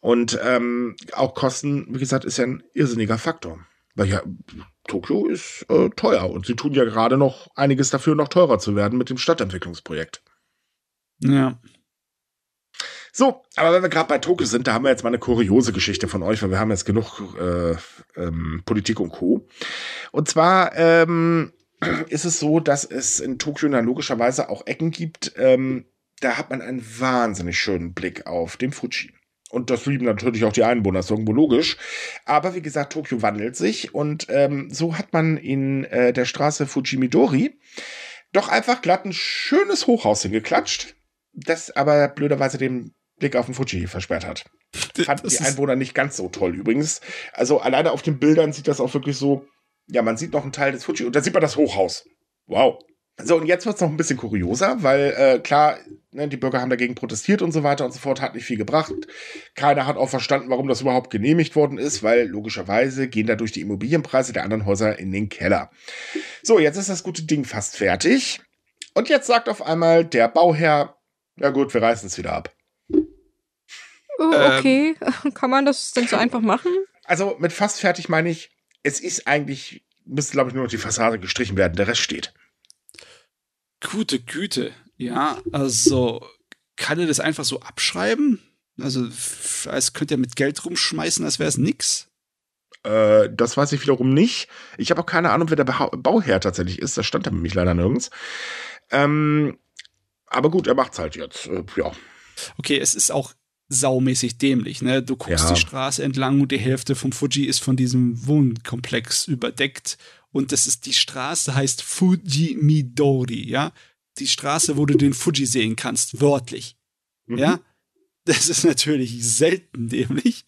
Und ähm, auch Kosten, wie gesagt, ist ja ein irrsinniger Faktor. Weil ja, Tokio ist äh, teuer und sie tun ja gerade noch einiges dafür, noch teurer zu werden mit dem Stadtentwicklungsprojekt. Ja. So, aber wenn wir gerade bei Tokio sind, da haben wir jetzt mal eine kuriose Geschichte von euch, weil wir haben jetzt genug äh, ähm, Politik und Co. Und zwar ähm, <clears throat> ist es so, dass es in Tokio logischerweise auch Ecken gibt. Ähm, da hat man einen wahnsinnig schönen Blick auf den Fuji. Und das lieben natürlich auch die Einwohner, das ist irgendwo logisch. Aber wie gesagt, Tokio wandelt sich und ähm, so hat man in äh, der Straße Fujimidori doch einfach glatt ein schönes Hochhaus hingeklatscht, das aber blöderweise dem Blick auf den Fuji versperrt hat. Fanden die Einwohner nicht ganz so toll übrigens. Also alleine auf den Bildern sieht das auch wirklich so, ja, man sieht noch einen Teil des Fuji und da sieht man das Hochhaus. Wow. So, und jetzt wird es noch ein bisschen kurioser, weil äh, klar, ne, die Bürger haben dagegen protestiert und so weiter und so fort, hat nicht viel gebracht. Keiner hat auch verstanden, warum das überhaupt genehmigt worden ist, weil logischerweise gehen dadurch die Immobilienpreise der anderen Häuser in den Keller. So, jetzt ist das gute Ding fast fertig. Und jetzt sagt auf einmal der Bauherr, ja gut, wir reißen es wieder ab. Oh, ähm, okay, ähm, <laughs> kann man das denn so einfach machen? Also mit fast fertig meine ich, es ist eigentlich, müsste glaube ich nur noch die Fassade gestrichen werden, der Rest steht. Gute Güte, ja, also kann er das einfach so abschreiben? Also als könnte er mit Geld rumschmeißen, als wäre es nix? Äh, das weiß ich wiederum nicht. Ich habe auch keine Ahnung, wer der Bauherr tatsächlich ist. Das stand da nämlich leider nirgends. Ähm, aber gut, er macht's halt jetzt. Äh, ja. Okay, es ist auch saumäßig dämlich. Ne? Du guckst ja. die Straße entlang und die Hälfte vom Fuji ist von diesem Wohnkomplex überdeckt. Und das ist die Straße, heißt Fujimidori, ja. Die Straße, wo du den Fuji sehen kannst, wörtlich. Mhm. Ja. Das ist natürlich selten dämlich.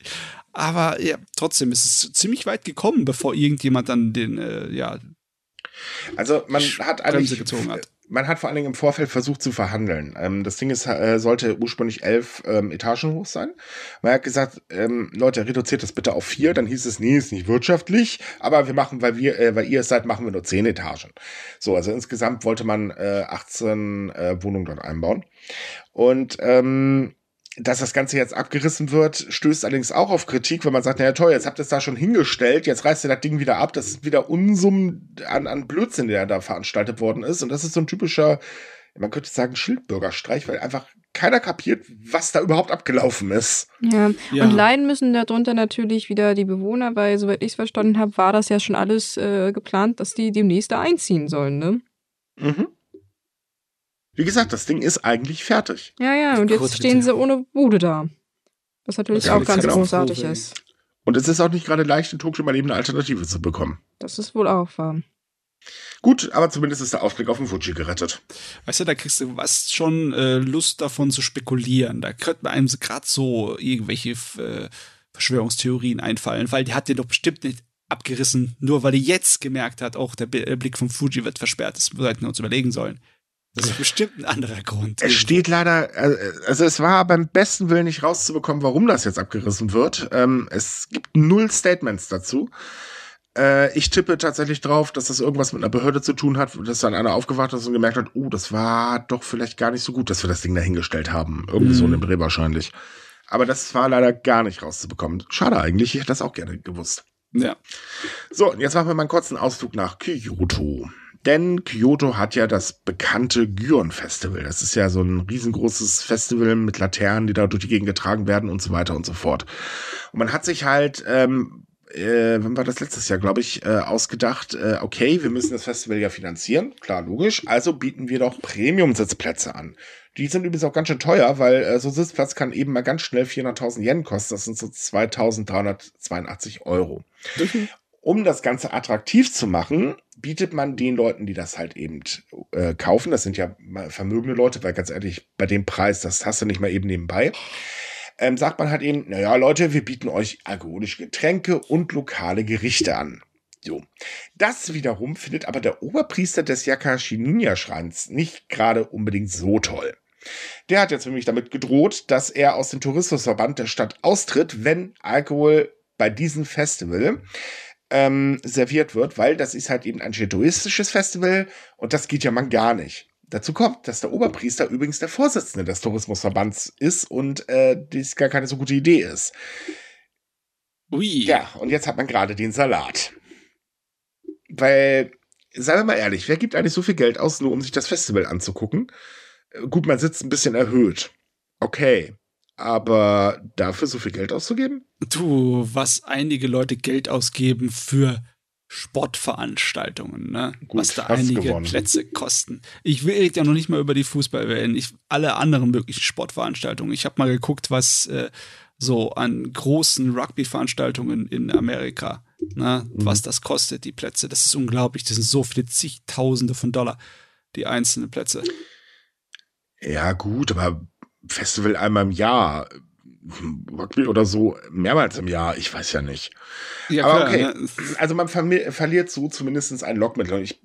Aber ja, trotzdem ist es ziemlich weit gekommen, bevor irgendjemand dann den, äh, ja. Also man hat eigentlich hat man hat vor allen Dingen im Vorfeld versucht zu verhandeln. Ähm, das Ding ist, äh, sollte ursprünglich elf ähm, Etagen hoch sein. Man hat gesagt, ähm, Leute, reduziert das bitte auf vier. Dann hieß es, nee, ist nicht wirtschaftlich, aber wir machen, weil wir, äh, weil ihr es seid, machen wir nur zehn Etagen. So, also insgesamt wollte man äh, 18 äh, Wohnungen dort einbauen. Und ähm, dass das Ganze jetzt abgerissen wird, stößt allerdings auch auf Kritik, wenn man sagt, naja toll, jetzt habt ihr es da schon hingestellt, jetzt reißt ihr das Ding wieder ab, das ist wieder Unsummen an, an Blödsinn, der da veranstaltet worden ist. Und das ist so ein typischer, man könnte sagen, Schildbürgerstreich, weil einfach keiner kapiert, was da überhaupt abgelaufen ist. Ja, ja. und leiden müssen darunter natürlich wieder die Bewohner, weil, soweit ich es verstanden habe, war das ja schon alles äh, geplant, dass die demnächst da einziehen sollen, ne? Mhm. Wie gesagt, das Ding ist eigentlich fertig. Ja, ja, und jetzt stehen sie ohne Bude da. Was natürlich auch ganz großartig ist. Und es ist auch nicht gerade leicht, in Tokio mal eben eine Alternative zu bekommen. Das ist wohl auch wahr. Gut, aber zumindest ist der Ausblick auf den Fuji gerettet. Weißt du, da kriegst du was schon äh, Lust davon zu spekulieren. Da könnten einem gerade so irgendwelche äh, Verschwörungstheorien einfallen, weil die hat dir doch bestimmt nicht abgerissen, nur weil die jetzt gemerkt hat, auch der äh, Blick vom Fuji wird versperrt. Das sollten wir uns überlegen sollen. Das ist bestimmt ein anderer Grund. Es steht leider, äh, also es war beim besten Willen nicht rauszubekommen, warum das jetzt abgerissen wird. Ähm, es gibt null Statements dazu. Äh, ich tippe tatsächlich drauf, dass das irgendwas mit einer Behörde zu tun hat, dass dann einer aufgewacht ist und gemerkt hat, oh, das war doch vielleicht gar nicht so gut, dass wir das Ding dahingestellt haben. Irgendwie mhm. so in dem Dreh wahrscheinlich. Aber das war leider gar nicht rauszubekommen. Schade eigentlich, ich hätte das auch gerne gewusst. Ja. So, jetzt machen wir mal einen kurzen Ausflug nach Kyoto. Denn Kyoto hat ja das bekannte Gyon-Festival. Das ist ja so ein riesengroßes Festival mit Laternen, die da durch die Gegend getragen werden und so weiter und so fort. Und man hat sich halt ähm, äh, wann war das letztes Jahr, glaube ich, äh, ausgedacht, äh, okay, wir müssen das Festival ja finanzieren, klar, logisch, also bieten wir doch Premium-Sitzplätze an. Die sind übrigens auch ganz schön teuer, weil äh, so ein Sitzplatz kann eben mal ganz schnell 400.000 Yen kosten, das sind so 2.382 Euro. Mhm. Um das Ganze attraktiv zu machen, bietet man den Leuten, die das halt eben äh, kaufen, das sind ja vermögende Leute, weil ganz ehrlich, bei dem Preis, das hast du nicht mal eben nebenbei, ähm, sagt man halt eben, naja Leute, wir bieten euch alkoholische Getränke und lokale Gerichte an. So. Das wiederum findet aber der Oberpriester des Yakashinunya-Schreins nicht gerade unbedingt so toll. Der hat jetzt nämlich damit gedroht, dass er aus dem Tourismusverband der Stadt austritt, wenn Alkohol bei diesem Festival ähm, serviert wird, weil das ist halt eben ein jesuitisches Festival und das geht ja man gar nicht. Dazu kommt, dass der Oberpriester übrigens der Vorsitzende des Tourismusverbands ist und äh, dies gar keine so gute Idee ist. Ui. Ja, und jetzt hat man gerade den Salat. Weil, seien wir mal ehrlich, wer gibt eigentlich so viel Geld aus, nur um sich das Festival anzugucken? Äh, gut, man sitzt ein bisschen erhöht. Okay. Aber dafür so viel Geld auszugeben? Du, was einige Leute Geld ausgeben für Sportveranstaltungen, ne? Gut, was da einige gewonnen. Plätze kosten. Ich will ja noch nicht mal über die Fußball reden. Ich, alle anderen möglichen Sportveranstaltungen. Ich habe mal geguckt, was äh, so an großen Rugby-Veranstaltungen in Amerika, ne? Mhm. was das kostet, die Plätze. Das ist unglaublich. Das sind so viele zigtausende von Dollar, die einzelnen Plätze. Ja, gut, aber Festival einmal im Jahr, Rugby oder so mehrmals im Jahr, ich weiß ja nicht. Ja, Aber klar, okay, ne? also man verliert so zumindest ein Lockmittel und ich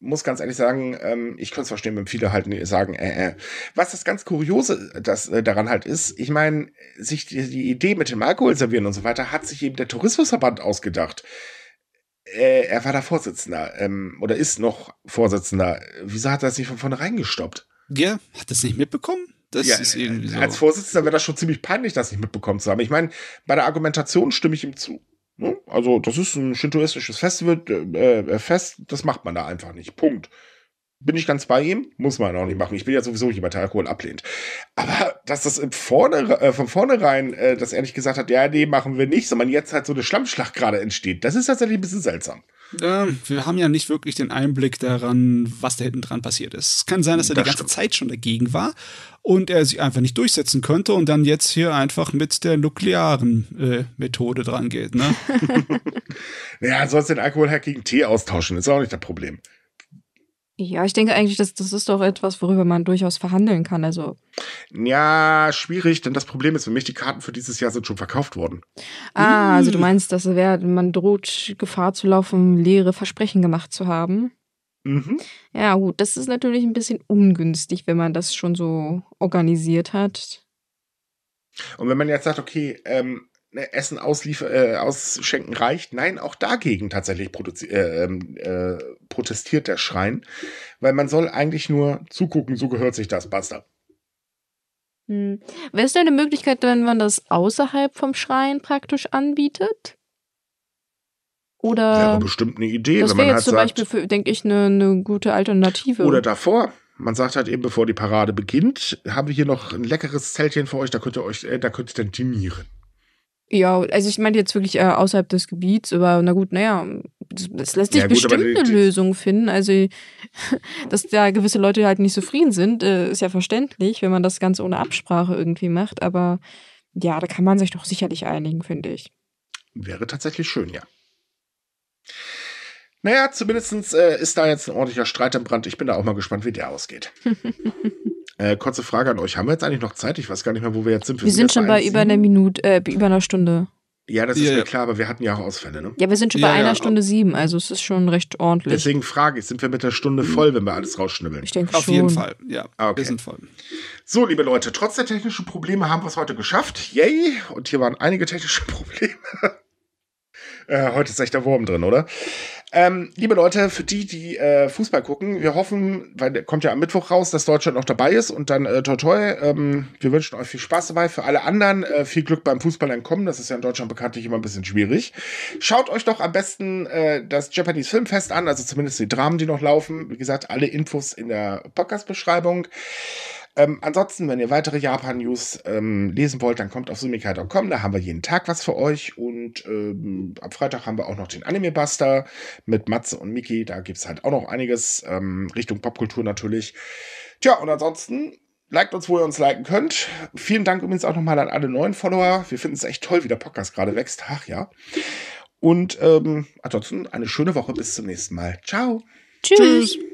muss ganz ehrlich sagen, ähm, ich könnte es verstehen, wenn viele halt sagen, äh, äh. Was das ganz Kuriose äh, das, äh, daran halt ist, ich meine, sich die, die, Idee mit dem Alkohol servieren und so weiter hat sich eben der Tourismusverband ausgedacht. Äh, er war da Vorsitzender ähm, oder ist noch Vorsitzender. Wieso hat er das nicht von vornherein gestoppt? Ja, hat das nicht mitbekommen? Das ja, ist irgendwie so. Als Vorsitzender wäre das schon ziemlich peinlich, das nicht mitbekommen zu haben. Ich meine, bei der Argumentation stimme ich ihm zu. Ne? Also, das ist ein shintoistisches Festival, äh, äh, Fest, das macht man da einfach nicht. Punkt bin ich ganz bei ihm. Muss man auch nicht machen. Ich bin ja sowieso jemand, der Alkohol ablehnt. Aber dass das im Vorne, äh, von vornherein, äh, dass er nicht gesagt hat, ja, nee, machen wir nicht, sondern jetzt halt so eine Schlammschlacht gerade entsteht, das ist tatsächlich ein bisschen seltsam. Ähm, wir haben ja nicht wirklich den Einblick daran, was da hinten dran passiert ist. Es kann sein, dass er das die ganze stimmt. Zeit schon dagegen war und er sich einfach nicht durchsetzen konnte und dann jetzt hier einfach mit der nuklearen äh, Methode dran geht. Ne? naja, <laughs> <laughs> sonst den Alkohol halt gegen Tee austauschen, ist auch nicht das Problem. Ja, ich denke eigentlich, das, das ist doch etwas, worüber man durchaus verhandeln kann. Also. Ja, schwierig, denn das Problem ist für mich, die Karten für dieses Jahr sind schon verkauft worden. Ah, also du hm. meinst, dass man droht, Gefahr zu laufen, leere Versprechen gemacht zu haben? Mhm. Ja, gut, das ist natürlich ein bisschen ungünstig, wenn man das schon so organisiert hat. Und wenn man jetzt sagt, okay, ähm, ne, Essen ausliefer, äh, ausschenken reicht, nein, auch dagegen tatsächlich äh, ähm, äh, protestiert der Schrein, weil man soll eigentlich nur zugucken, so gehört sich das, basta. Hm. Wäre es eine Möglichkeit, wenn man das außerhalb vom Schrein praktisch anbietet? Oder wäre bestimmt eine Idee. Das wäre jetzt halt zum sagt, Beispiel, denke ich, eine, eine gute Alternative. Oder davor. Man sagt halt eben, bevor die Parade beginnt, haben wir hier noch ein leckeres Zeltchen für euch, da könnt ihr euch, äh, da könnt ihr dann dinieren. Ja, also ich meine jetzt wirklich äh, außerhalb des Gebiets, aber na gut, naja, es lässt sich ja, bestimmt eine Lösung finden. Also, <laughs> dass da gewisse Leute halt nicht zufrieden sind, äh, ist ja verständlich, wenn man das Ganze ohne Absprache irgendwie macht, aber ja, da kann man sich doch sicherlich einigen, finde ich. Wäre tatsächlich schön, ja. Naja, zumindest äh, ist da jetzt ein ordentlicher Streit im Brand. Ich bin da auch mal gespannt, wie der ausgeht. <laughs> Äh, kurze Frage an euch. Haben wir jetzt eigentlich noch Zeit? Ich weiß gar nicht mehr, wo wir jetzt sind. Wir, wir sind, sind schon bei über einer Minute, äh, über einer Stunde. Ja, das ist ja, mir klar, aber wir hatten ja auch Ausfälle, ne? Ja, wir sind schon bei ja, einer Stunde sieben, also es ist schon recht ordentlich. Deswegen frage ich, sind wir mit der Stunde voll, wenn wir alles rausschnibbeln? Ich denke Auf schon. Auf jeden Fall, ja. Ah, okay. Wir sind voll. So, liebe Leute, trotz der technischen Probleme haben wir es heute geschafft. Yay! Und hier waren einige technische <laughs> Probleme. Äh, heute ist echt der Wurm drin, oder? Ähm, liebe Leute, für die, die äh, Fußball gucken, wir hoffen, weil der kommt ja am Mittwoch raus, dass Deutschland noch dabei ist und dann äh, toi toi. Ähm, wir wünschen euch viel Spaß dabei. Für alle anderen äh, viel Glück beim Fußball entkommen. Das ist ja in Deutschland bekanntlich immer ein bisschen schwierig. Schaut euch doch am besten äh, das Japanese Filmfest an, also zumindest die Dramen, die noch laufen. Wie gesagt, alle Infos in der Podcast-Beschreibung. Ähm, ansonsten, wenn ihr weitere Japan-News ähm, lesen wollt, dann kommt auf sumika.com. Da haben wir jeden Tag was für euch. Und ähm, am Freitag haben wir auch noch den Anime-Buster mit Matze und Miki. Da gibt es halt auch noch einiges ähm, Richtung Popkultur natürlich. Tja, und ansonsten liked uns, wo ihr uns liken könnt. Vielen Dank übrigens auch nochmal an alle neuen Follower. Wir finden es echt toll, wie der Podcast gerade wächst. Ach ja. Und ähm, ansonsten eine schöne Woche. Bis zum nächsten Mal. Ciao. Tschüss. Tschüss.